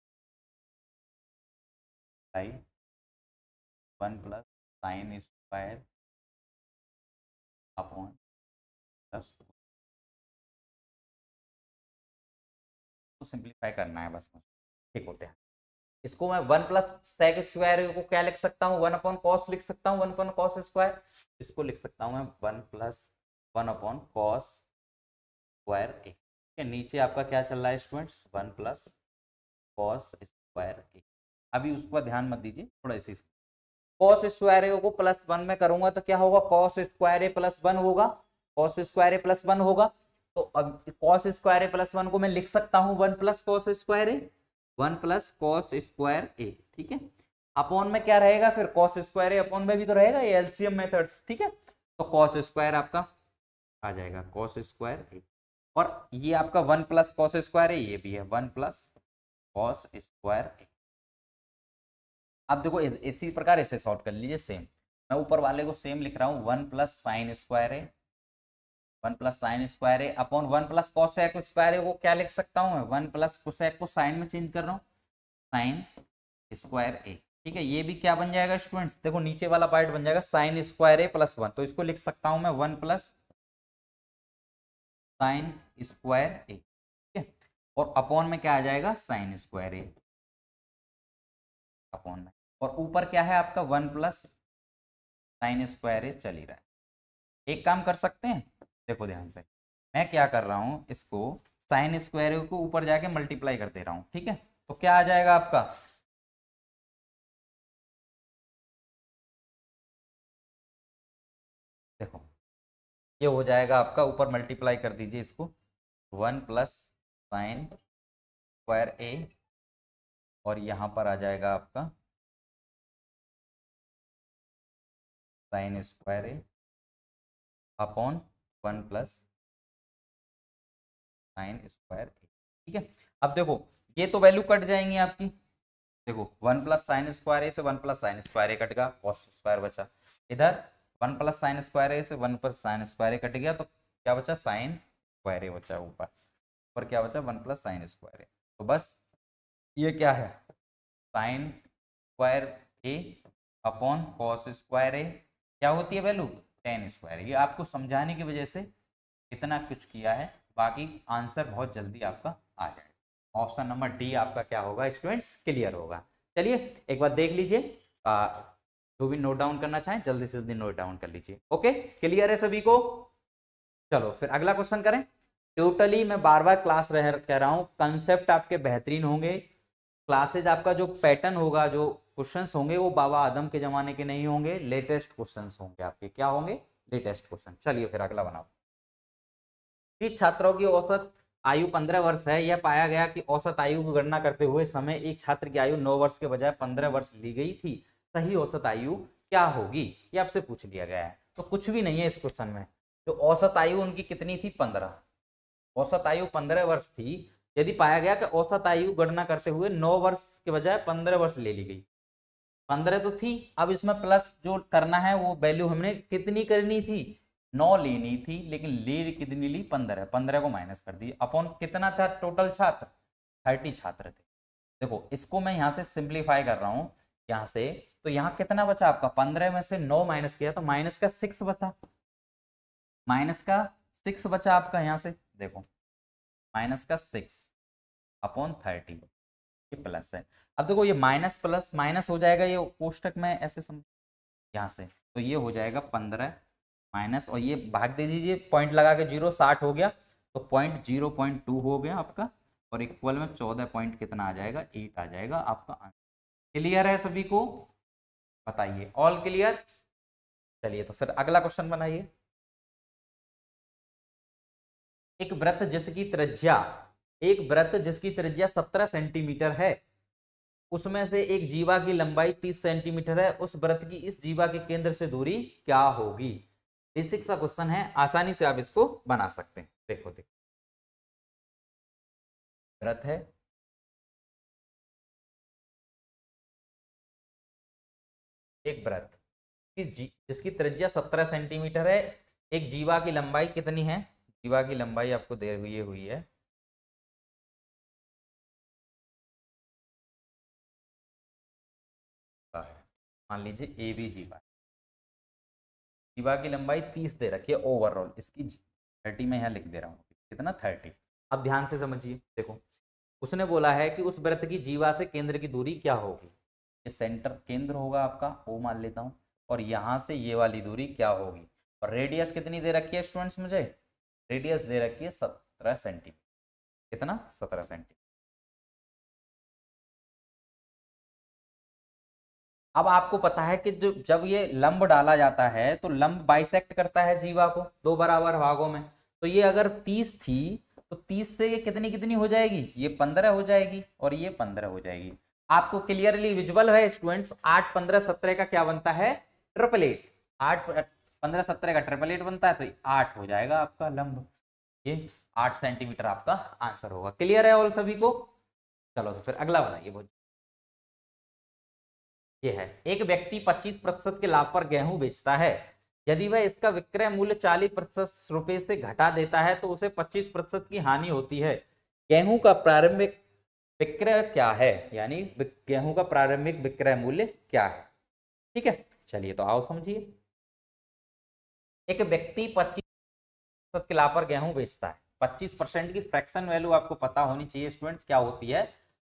sine one plus sine square upon plus तो सिंप्लीफाई करना है बस ठीक होते हैं इसको मैं वन प्लस सेक स्क्वायर को क्या लिख सकता हूँ वन अपॉन कॉस लिख सकता हूँ वन अपॉन कॉस स्क्वायर इसको लिख सकता हूँ मैं one plus one upon cos square A है नीचे आपका क्या चल रहा है students one plus cos square A अभी उस पर ध्यान मत दीजिए थोड़ा इसी से कॉस स्क्वायर ए को प्लस वन में करूंगा तो क्या होगा cos square A plus one होगा cos square A plus one होगा तो अब cos square A plus one को मैं लिख सकता हूँ one plus cos square A one plus cos square A ठीक है अपॉन में क्या रहेगा फिर कॉस स्क्वायर ए अपॉन में भी तो रहेगा ये एलसीएम मेथड्स ठीक है तो कॉस स्क्वायर आपका आ जाएगा कॉस स्क्वायर ए और ये आपका वन प्लस कॉस स्क्वायर है ये भी है वन प्लस कॉस स्क्वायर आप देखो इसी प्रकार इसे सॉल्व कर लीजिए सेम मैं ऊपर वाले को सेम लिख रहा हूँ वन प्लस साइन स्क्वायर है वन प्लस साइन स्क्वायर है upon one plus cos cosec square है वो क्या लिख सकता हूँ मैं वन प्लस कोसैक को साइन में चेंज कर रहा हूँ साइन स्क्वायर ए ठीक है ये भी क्या बन जाएगा स्टूडेंट्स देखो नीचे वाला पार्ट बन जाएगा sine square A plus one तो इसको लिख सकता हूँ मैं one plus sine square A ठीक है और अपॉन में क्या आ जाएगा साइन स्क्वायर ए अपॉन में और ऊपर क्या है आपका one plus sine square A चल ही रहा है एक काम कर सकते हैं देखो ध्यान से मैं क्या कर रहा हूँ इसको साइन स्क्वायर ए को ऊपर जाके मल्टीप्लाई कर दे रहा हूँ ठीक है तो क्या आ जाएगा आपका ये हो जाएगा आपका ऊपर मल्टीप्लाई कर दीजिए इसको one plus sine square A और यहाँ पर आ जाएगा आपका sine square A upon one plus sine square A ठीक है अब देखो ये तो वैल्यू कट जाएंगी आपकी देखो one plus sine square A से one plus sine square A cut गया कॉस स्क्वायर बचा इधर one plus sine square A से one plus sine square A cut गया तो क्या बचा साइन स्क्वायर ए बचा ऊपर ऊपर क्या बचा one plus sine square A तो बस ये क्या है sine square A upon cos square A क्या होती है वैल्यू टेन स्क्वायर ये आपको समझाने की वजह से इतना कुछ किया है बाकी आंसर बहुत जल्दी आपका आ जाएगा ऑप्शन नंबर डी आपका क्या होगा स्टूडेंट्स क्लियर होगा चलिए एक बार देख लीजिए जो भी नोट डाउन करना चाहें जल्दी से जल्दी नोट डाउन कर लीजिए ओके क्लियर है सभी को चलो फिर अगला क्वेश्चन करें टोटली मैं बार बार क्लास रह कह रहा हूँ कंसेप्ट आपके बेहतरीन होंगे क्लासेज आपका जो पैटर्न होगा जो क्वेश्चन होंगे वो बाबा आदम के जमाने के नहीं होंगे लेटेस्ट क्वेश्चन होंगे आपके क्या होंगे लेटेस्ट क्वेश्चन चलिए फिर अगला बनाओ तीस छात्रों की औसत आयु पंद्रह वर्ष है यह पाया गया कि औसत आयु की गणना करते हुए समय एक छात्र की आयु नौ वर्ष के बजाय पंद्रह वर्ष ली गई थी सही औसत आयु क्या होगी ये आपसे पूछ लिया गया है तो कुछ भी नहीं है इस क्वेश्चन में तो औसत आयु उनकी कितनी थी पंद्रह औसत आयु पंद्रह वर्ष थी यदि पाया गया कि औसत आयु गणना करते हुए नौ वर्ष के बजाय पंद्रह वर्ष ले ली गई पंद्रह तो थी अब इसमें प्लस जो करना है वो वैल्यू हमने कितनी करनी थी नौ लेनी थी लेकिन ले कितनी ली पंद्रह पंद्रह को माइनस कर दी अपॉन कितना था टोटल छात्र थर्टी छात्र थे देखो इसको मैं यहाँ से सिंप्लीफाई कर रहा हूँ यहाँ से तो यहाँ कितना बचा आपका पंद्रह में से नौ माइनस किया तो माइनस का सिक्स बचा माइनस का सिक्स बचा आपका यहाँ से देखो माइनस का सिक्स अपॉन थर्टी ये प्लस है अब देखो ये माइनस प्लस माइनस हो जाएगा ये कोष्टक में ऐसे सम यहाँ से तो ये हो जाएगा पंद्रह माइनस और ये भाग दे दीजिए पॉइंट लगा के जीरो साठ हो गया तो पॉइंट जीरो पॉइंट टू हो गया आपका और इक्वल में चौदह पॉइंट कितना आ जाएगा एट आ जाएगा आपका क्लियर है सभी को बताइए ऑल क्लियर चलिए तो फिर अगला क्वेश्चन बनाइए एक व्रत जिसकी त्रिज्या एक व्रत जिसकी त्रिज्या सत्रह सेंटीमीटर है उसमें से एक जीवा की लंबाई तीस सेंटीमीटर है उस व्रत की इस जीवा के केंद्र से दूरी क्या होगी बेसिक सा क्वेश्चन है आसानी से आप इसको बना सकते हैं देखो देखो व्रत है एक व्रत जी जिसकी त्रिज्या सत्रह सेंटीमीटर है एक जीवा की लंबाई कितनी है जीवा की लंबाई आपको दे हुई हुई है मान लीजिए ए बी जीवा जीवा की लंबाई तीस दे रखी है ओवरऑल इसकी थर्टी में यहाँ लिख दे रहा हूँ कितना थर्टी अब ध्यान से समझिए देखो उसने बोला है कि उस व्रत की जीवा से केंद्र की दूरी क्या होगी ये सेंटर केंद्र होगा आपका ओ मान लेता हूँ और यहाँ से ये वाली दूरी क्या होगी और रेडियस कितनी दे रखी है स्टूडेंट्स मुझे रेडियस दे रखी है सत्रह सेंटीमीटर कितना सत्रह सेंटीमीटर अब आपको पता है कि जो जब ये लंब डाला जाता है तो लंब बाइसेक्ट करता है जीवा को दो बराबर भागों में तो ये अगर तीस थी तो तीस से ये कितनी कितनी हो जाएगी ये पंद्रह हो जाएगी और ये पंद्रह हो जाएगी आपको क्लियरली विजुअल है स्टूडेंट्स आठ पंद्रह सत्रह का क्या बनता है ट्रिपल एट आठ पंद्रह सत्रह का ट्रिपल एट बनता है तो आठ हो जाएगा आपका लंब ये आठ सेंटीमीटर आपका आंसर होगा क्लियर है ऑल सभी को चलो तो फिर अगला बनाइए बोलिए ये है एक व्यक्ति 25 प्रतिशत के लाभ पर गेहूं बेचता है यदि वह इसका विक्रय मूल्य 40 प्रतिशत रुपए से घटा देता है तो उसे 25 प्रतिशत की हानि होती है गेहूं का प्रारंभिक विक्रय क्या है यानी गेहूं का प्रारंभिक विक्रय मूल्य क्या है ठीक है चलिए तो आओ समझिए एक व्यक्ति पच्चीस किला पर गेहूं बेचता है पच्चीस परसेंट की फ्रैक्शन वैल्यू आपको पता होनी चाहिए स्टूडेंट्स क्या होती है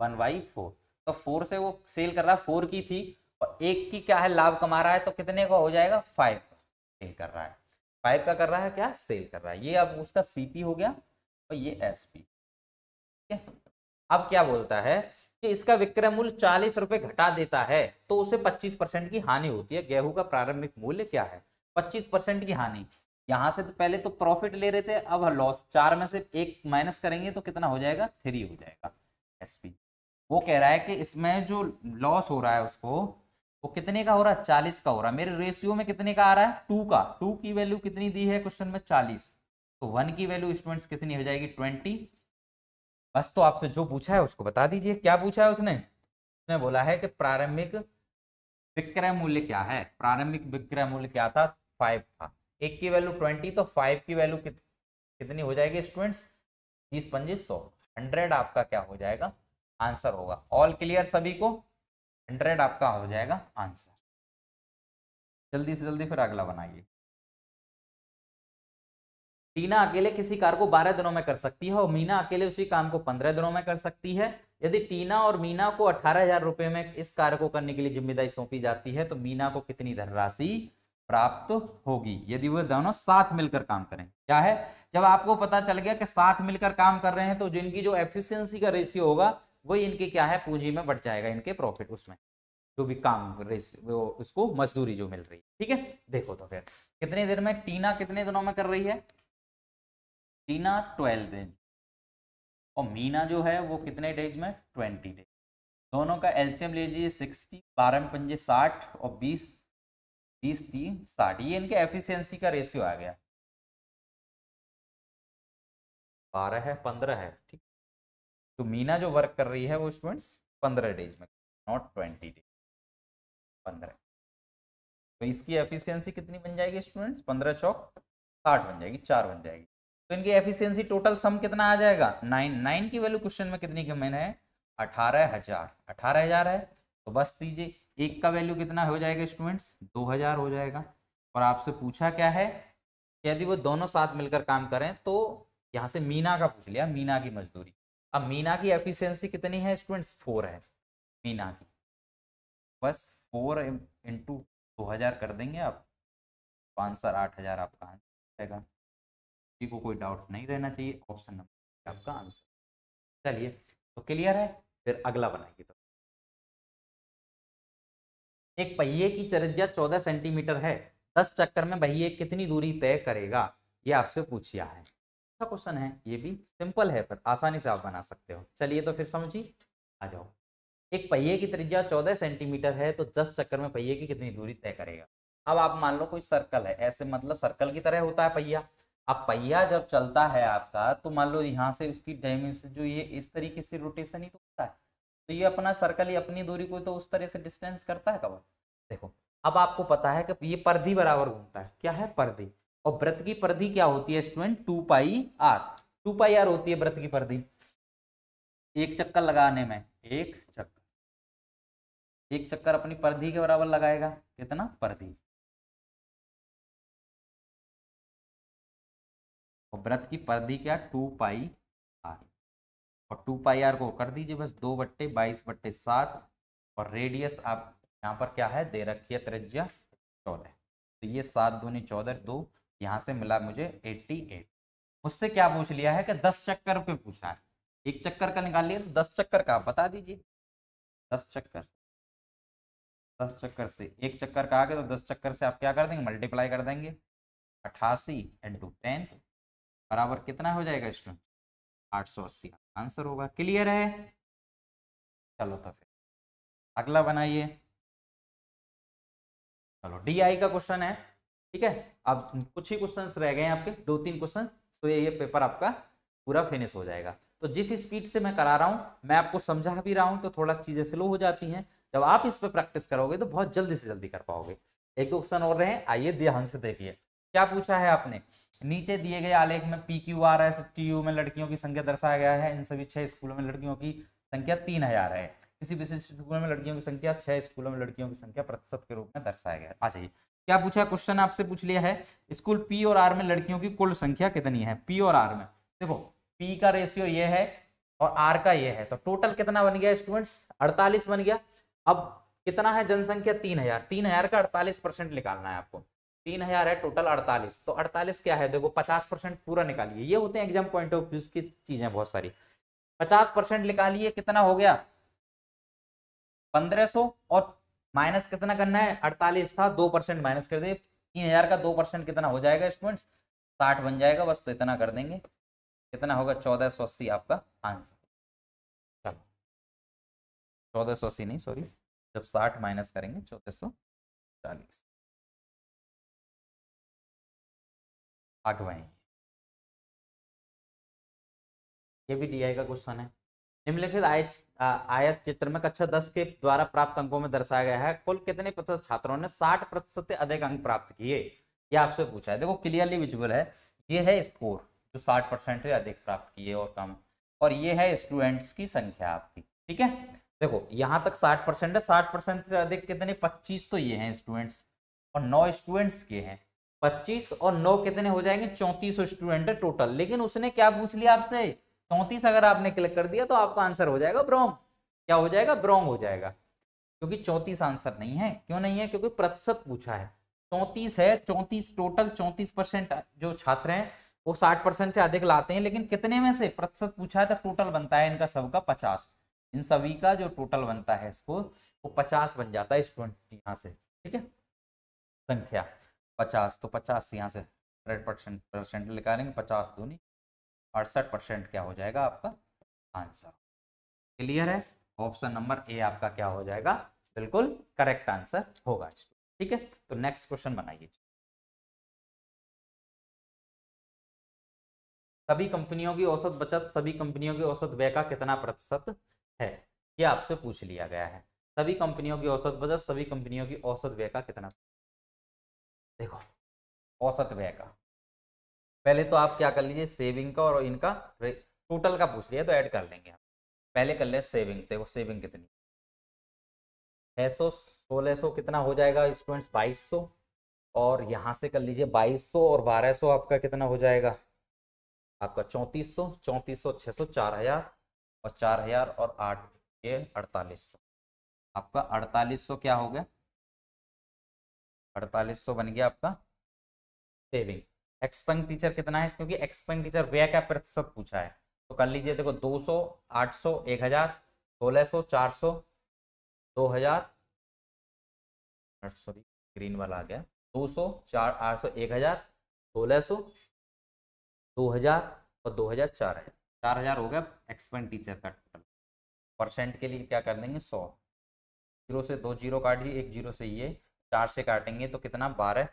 वन बाई फोर तो फोर से वो सेल कर रहा है फोर की थी और एक की क्या है लाभ कमा रहा है तो कितने का हो जाएगा फाइव का सेल कर रहा है फाइव का कर रहा है क्या सेल कर रहा है ये अब उसका सीपी हो गया और ये एस ठीक है अब क्या बोलता है कि इसका विक्रय मूल्य चालीस रुपए घटा देता है तो उसे पच्चीस परसेंट की हानि होती है गेहूं का प्रारंभिक मूल्य क्या है पच्चीस परसेंट की हानि यहां से तो पहले तो प्रॉफिट ले रहे थे अब लॉस चार में से एक माइनस करेंगे तो कितना हो जाएगा थ्री हो जाएगा एसपी वो कह रहा है कि इसमें जो लॉस हो रहा है उसको वो कितने का हो रहा है चालीस का हो रहा है मेरे रेशियो में कितने का आ रहा है टू का टू की वैल्यू कितनी दी है क्वेश्चन में चालीस तो वन की वैल्यू स्टूडेंट्स कितनी हो जाएगी ट्वेंटी बस तो आपसे जो पूछा है उसको बता दीजिए क्या पूछा है उसने उसने बोला है कि प्रारंभिक विक्रय मूल्य क्या है प्रारंभिक विक्रय मूल्य क्या था फाइव था एक की वैल्यू ट्वेंटी तो फाइव की वैल्यू कित, कितनी हो जाएगी स्टूडेंट्स बीस पंजीस सौ हंड्रेड आपका क्या हो जाएगा आंसर होगा ऑल क्लियर सभी को हंड्रेड आपका हो जाएगा आंसर जल्दी से जल्दी फिर अगला बनाइए टीना अकेले किसी कार्य को बारह दिनों में कर सकती है और मीना अकेले उसी काम को पंद्रह दिनों में कर सकती है यदि टीना और मीना को अठारह हजार रुपए में इस कार्य को करने के लिए जिम्मेदारी सौंपी जाती है तो मीना को कितनी धनराशि प्राप्त होगी यदि वो दोनों साथ मिलकर काम करें क्या है जब आपको पता चल गया कि साथ मिलकर काम कर रहे हैं तो जिनकी जो एफिशिएंसी का रेशियो होगा वही इनके क्या है पूंजी में बढ़ जाएगा इनके प्रॉफिट उसमें जो भी काम रेशियो उसको मजदूरी जो मिल रही है ठीक है देखो तो फिर कितने देर में टीना कितने दिनों में कर रही है टीना ट्वेल्व डेज और मीना जो है वो कितने डेज में ट्वेंटी डेज दोनों का एल्शियम ले लीजिए सिक्सटी बारह में पंजे साठ और बीस बीस तीन साठ ये इनके एफिशिएंसी का रेशियो आ गया बारह है पंद्रह है ठीक तो मीना जो वर्क कर रही है वो स्टूडेंट्स पंद्रह डेज में नॉट ट्वेंटी डेज पंद्रह तो इसकी एफिशिएंसी कितनी बन जाएगी स्टूडेंट्स पंद्रह चौक साठ बन जाएगी चार बन जाएगी तो इनकी एफिशिएंसी टोटल सम कितना आ जाएगा नाइन नाइन की वैल्यू क्वेश्चन में कितनी की मैंने अठारह हजार अठारह हजार है तो बस दीजिए एक का वैल्यू कितना हो जाएगा स्टूडेंट्स दो हजार हो जाएगा और आपसे पूछा क्या है यदि वो दोनों साथ मिलकर काम करें तो यहाँ से मीना का पूछ लिया मीना की मजदूरी अब मीना की एफिशियंसी कितनी है स्टूडेंट्स फोर है मीना की बस फोर इंटू दो हजार कर देंगे आप आंसर तो आठ हजार आपका आंसर किसी को कोई डाउट नहीं रहना चाहिए ऑप्शन नंबर आपका आंसर चलिए तो क्लियर है फिर अगला बनाइए तो एक पहिए की चरजिया चौदह सेंटीमीटर है दस चक्कर में पहिए कितनी दूरी तय करेगा ये आपसे पूछिया है अच्छा क्वेश्चन है ये भी सिंपल है पर आसानी से आप बना सकते हो चलिए तो फिर समझिए आ जाओ एक पहिए की त्रिज्या चौदह सेंटीमीटर है तो दस चक्कर में पहिए की कितनी दूरी तय करेगा अब आप मान लो कोई सर्कल है ऐसे मतलब सर्कल की तरह होता है पहिया अब पहिया जब चलता है आपका तो मान लो यहाँ से उसकी डायमेंशन जो ये इस तरीके से रोटेशन ही तो होता है तो ये अपना सर्कल ही अपनी दूरी को तो उस तरह से डिस्टेंस करता है कवर देखो अब आपको पता है कि ये परधि बराबर घूमता है क्या है परधि और व्रत की परधि क्या होती है student two pi R two pi R होती है व्रत की परधि एक चक्कर लगाने में एक चक्कर एक चक्कर अपनी परधि के बराबर लगाएगा कितना परधि और व्रत की पर क्या टू पाई आर और टू पाई आर को कर दीजिए बस दो बट्टे बाईस बट्टे सात और रेडियस आप यहाँ पर क्या है दे रखी है त्रिज्या चौदह तो ये सात दूनी चौदह दो यहाँ से मिला मुझे एट्टी एट उससे क्या पूछ लिया है कि दस चक्कर पे पूछा है एक चक्कर का निकाल लिया तो दस चक्कर का आप बता दीजिए दस चक्कर दस चक्कर से एक चक्कर का आगे तो दस चक्कर से आप क्या कर देंगे मल्टीप्लाई कर देंगे अट्ठासी इंटू टेन बराबर कितना हो जाएगा स्टूडेंट आठ सौ अस्सी आंसर होगा क्लियर है चलो तो फिर अगला बनाइए चलो डी आई का क्वेश्चन है ठीक है अब कुछ ही क्वेश्चंस रह गए हैं आपके दो तीन क्वेश्चन तो ये पेपर आपका पूरा फिनिश हो जाएगा तो जिस स्पीड से मैं करा रहा हूं मैं आपको समझा भी रहा हूं तो थोड़ा चीज़ें स्लो हो जाती हैं जब आप इस पर प्रैक्टिस करोगे तो बहुत जल्दी से जल्दी कर पाओगे एक दो क्वेश्चन और रहे आइए ध्यान से देखिए क्या पूछा है आपने नीचे दिए गए आलेख में P Q R S T U में लड़कियों की संख्या दर्शाया गया है इन सभी छह स्कूलों में लड़कियों की संख्या तीन हजार है किसी विशिष्ट स्कूल में लड़कियों की संख्या छह स्कूलों में लड़कियों की संख्या प्रतिशत के रूप में दर्शाया गया आ जाइए क्या पूछा क्वेश्चन आपसे पूछ लिया है स्कूल पी और आर में लड़कियों की कुल संख्या कितनी है पी और आर में देखो पी का रेशियो ये है और आर का ये है तो टोटल कितना बन गया स्टूडेंट्स अड़तालीस बन गया अब कितना है जनसंख्या तीन हजार तीन हजार का अड़तालीस परसेंट निकालना है आपको तीन हजार है टोटल अड़तालीस तो अड़तालीस क्या है देखो पचास परसेंट पूरा निकालिए ये होते हैं एग्जाम पॉइंट ऑफ व्यू की चीजें बहुत सारी पचास परसेंट निकालिए कितना हो गया पंद्रह और माइनस कितना करना है अड़तालीस था दो परसेंट माइनस कर दे तीन हजार का दो परसेंट कितना हो जाएगा स्टूडेंट्स साठ बन जाएगा बस तो इतना कर देंगे कितना होगा चौदह सौ अस्सी आपका आंसर चलो चौदह सौ अस्सी नहीं सॉरी जब साठ माइनस करेंगे चौदह सौ चालीस आठ ये भी डीआई का क्वेश्चन है निम्नलिखित आयत आयत चित्र में कक्षा दस के द्वारा प्राप्त अंकों में दर्शाया गया है कुल कितने प्रतिशत छात्रों ने साठ प्रतिशत से अधिक अंक प्राप्त किए यह आपसे पूछा है देखो क्लियरली विजिबल है ये है स्कोर जो साठ परसेंट से अधिक प्राप्त किए और कम और ये है स्टूडेंट्स की संख्या आपकी ठीक है देखो यहाँ तक साठ परसेंट है साठ परसेंट से अधिक कितने पच्चीस तो ये हैं स्टूडेंट्स और नौ स्टूडेंट्स के हैं 25 और 9 कितने हो जाएंगे 3400 स्टूडेंट है टोटल लेकिन उसने क्या पूछ लिया आपसे 34 अगर आपने क्लिक कर दिया तो आपका आंसर हो जाएगा ब्रॉन्ग क्या हो जाएगा ब्रॉन्ग हो जाएगा क्योंकि 34 आंसर नहीं है क्यों नहीं है क्योंकि प्रतिशत पूछा है 34 है 34 टोटल 34 परसेंट जो छात्र हैं वो 60 परसेंट से अधिक लाते हैं लेकिन कितने में से प्रतिशत पूछा है तो टोटल बनता है इनका सबका पचास इन सभी का जो टोटल बनता है स्कोर वो पचास बन जाता है स्टूडेंट यहाँ से ठीक है संख्या पचास तो पचास यहाँ से हंड्रेड परसेंट परसेंट निकालेंगे पचास दूनी अड़सठ परसेंट क्या हो जाएगा आपका आंसर क्लियर है ऑप्शन नंबर ए आपका क्या हो जाएगा बिल्कुल करेक्ट आंसर होगा ठीक है तो नेक्स्ट क्वेश्चन बनाइए सभी कंपनियों की औसत बचत सभी कंपनियों की औसत व्यय का कितना प्रतिशत है यह आपसे पूछ लिया गया है सभी कंपनियों की औसत बचत सभी कंपनियों की औसत व्यय का कितना देखो औसत व्यय का पहले तो आप क्या कर लीजिए सेविंग का और इनका टोटल का पूछ लिया तो ऐड कर लेंगे आप पहले कर ले सेविंग देखो सेविंग कितनी छः सौ सोलह सौ कितना हो जाएगा स्टूडेंट्स बाईस सौ और यहाँ से कर लीजिए बाईस सौ और बारह सौ आपका कितना हो जाएगा आपका चौंतीस सौ चौंतीस सौ छः सौ चार हज़ार और चार हज़ार और आठ ये अड़तालीस सौ आपका अड़तालीस सौ क्या हो गया अड़तालीस सौ बन गया आपका सेविंग एक्सपेंडिचर कितना है क्योंकि एक्सपेंडिचर व्यय का प्रतिशत पूछा है तो कर लीजिए देखो 200, 800, 1000, 1600, 400, 2000 सॉरी ग्रीन वाला आ गया एक हजार सोलह सौ दो हजार और 2000, चार हजार हो गया एक्सपेंडिचर का टोटल परसेंट के लिए क्या कर देंगे सौ जीरो से दो जीरो काट दिए एक जीरो से ये चार से काटेंगे तो कितना बारह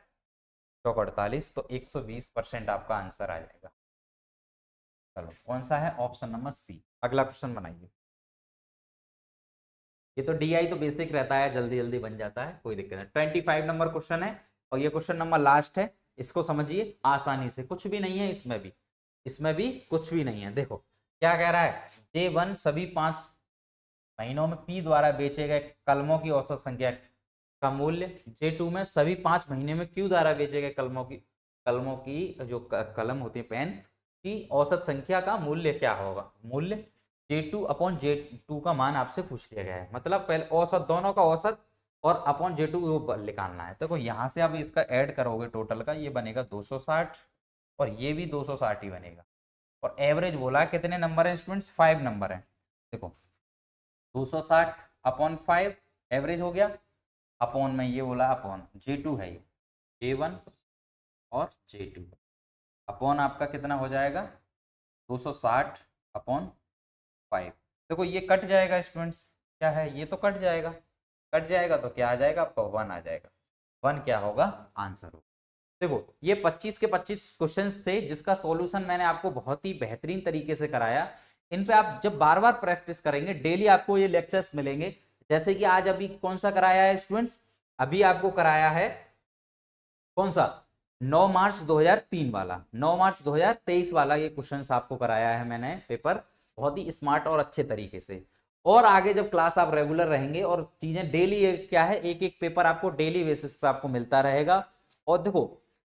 चौक अड़तालीस तो एक सौ बीस परसेंट आपका आंसर आ जाएगा चलो कौन सा है ऑप्शन नंबर सी अगला क्वेश्चन बनाइए ये तो डी आई तो बेसिक रहता है जल्दी जल्दी बन जाता है कोई दिक्कत नहीं ट्वेंटी फाइव नंबर क्वेश्चन है और ये क्वेश्चन नंबर लास्ट है इसको समझिए आसानी से कुछ भी नहीं है इसमें भी इसमें भी कुछ भी नहीं है देखो क्या कह रहा है जे वन सभी पांच महीनों में पी द्वारा बेचे गए कलमों की औसत संख्या का मूल्य जे टू में सभी पांच महीने में क्यू द्वारा बेचे गए कलमों की कलमों की जो कलम होती है पेन की औसत संख्या का मूल्य क्या होगा मूल्य J two upon J two का मान आपसे पूछ लिया गया है मतलब पहले औसत दोनों का औसत और अपॉन जे टू निकालना है देखो तो यहाँ से आप इसका ऐड करोगे टोटल का ये बनेगा 260 और ये भी 260 ही बनेगा और एवरेज बोला कितने नंबर है स्टूडेंट्स फाइव नंबर है देखो 260 अपॉन फाइव एवरेज हो गया अपॉन में ये बोला अपॉन जे टू है ये जे वन और जे टू अपॉन आपका कितना हो जाएगा 260 अपॉन फाइव देखो ये कट जाएगा स्टूडेंट्स क्या है ये तो कट जाएगा कट जाएगा तो क्या आ जाएगा आपका वन आ जाएगा वन क्या होगा आंसर होगा देखो ये 25 के 25 क्वेश्चंस थे जिसका सॉल्यूशन मैंने आपको बहुत ही बेहतरीन तरीके से कराया इन पे आप जब बार बार प्रैक्टिस करेंगे डेली आपको ये लेक्चर्स मिलेंगे जैसे कि आज अभी कौन सा कराया है स्टूडेंट्स अभी आपको कराया है कौन सा 9 मार्च 2003 वाला 9 मार्च 2023 वाला ये क्वेश्चन आपको कराया है मैंने पेपर बहुत ही स्मार्ट और अच्छे तरीके से और आगे जब क्लास आप रेगुलर रहेंगे और चीजें डेली क्या है एक एक पेपर आपको डेली बेसिस पे आपको मिलता रहेगा और देखो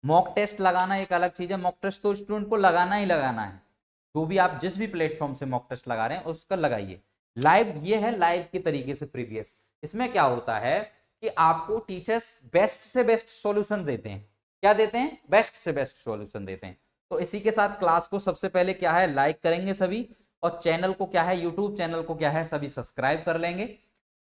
मॉक टेस्ट लगाना एक अलग चीज है मॉक टेस्ट तो स्टूडेंट को लगाना ही लगाना है जो भी आप जिस भी प्लेटफॉर्म से मॉक टेस्ट लगा रहे हैं उसका लगाइए लाइव ये है लाइव के तरीके से प्रीवियस इसमें क्या होता है कि आपको टीचर्स बेस्ट से बेस्ट सॉल्यूशन देते हैं क्या देते हैं बेस्ट से बेस्ट सॉल्यूशन देते हैं तो इसी के साथ क्लास को सबसे पहले क्या है लाइक करेंगे सभी और चैनल को क्या है यूट्यूब चैनल को क्या है सभी सब्सक्राइब कर लेंगे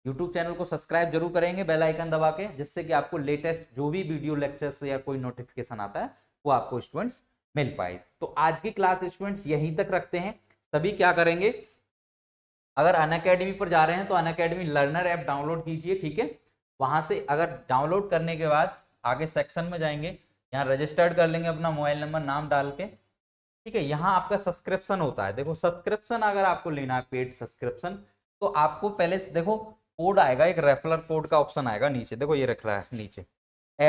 यूट्यूब चैनल को सब्सक्राइब जरूर करेंगे बेल आइकन दबा के जिससे कि आपको लेटेस्ट जो भी वीडियो लेक्चर्स या कोई नोटिफिकेशन आता है वो आपको स्टूडेंट्स मिल पाए तो आज की क्लास स्टूडेंट्स यहीं तक रखते हैं सभी क्या करेंगे अगर अन अकेडमी पर जा रहे हैं तो Unacademy learner app download कीजिए ठीक है वहाँ से अगर डाउनलोड करने के बाद आगे सेक्शन में जाएंगे यहाँ रजिस्टर्ड कर लेंगे अपना मोबाइल नंबर नाम डाल के ठीक है यहाँ आपका सब्सक्रिप्शन होता है देखो सब्सक्रिप्शन अगर आपको लेना है पेड सब्सक्रिप्शन तो आपको पहले देखो कोड आएगा एक रेफरल कोड का ऑप्शन आएगा नीचे देखो ये रख रहा है नीचे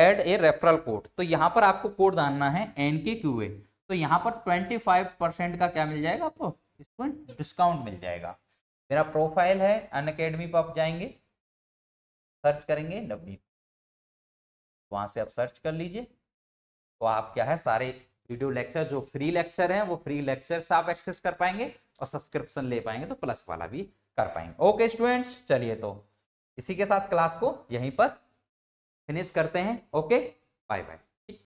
एड ए रेफरल कोड तो यहाँ पर आपको कोड डालना है एन के क्यू ए तो यहाँ पर ट्वेंटी फाइव परसेंट का क्या मिल जाएगा आपको डिस्काउंट मिल जाएगा मेरा प्रोफाइल है अन अकेडमी पर आप जाएंगे सर्च करेंगे नवनीत वहाँ से आप सर्च कर लीजिए तो आप क्या है सारे वीडियो लेक्चर जो फ्री लेक्चर हैं वो फ्री लेक्चर से आप एक्सेस कर पाएंगे और सब्सक्रिप्शन ले पाएंगे तो प्लस वाला भी कर पाएंगे ओके स्टूडेंट्स चलिए तो इसी के साथ क्लास को यहीं पर फिनिश करते हैं ओके बाय बाय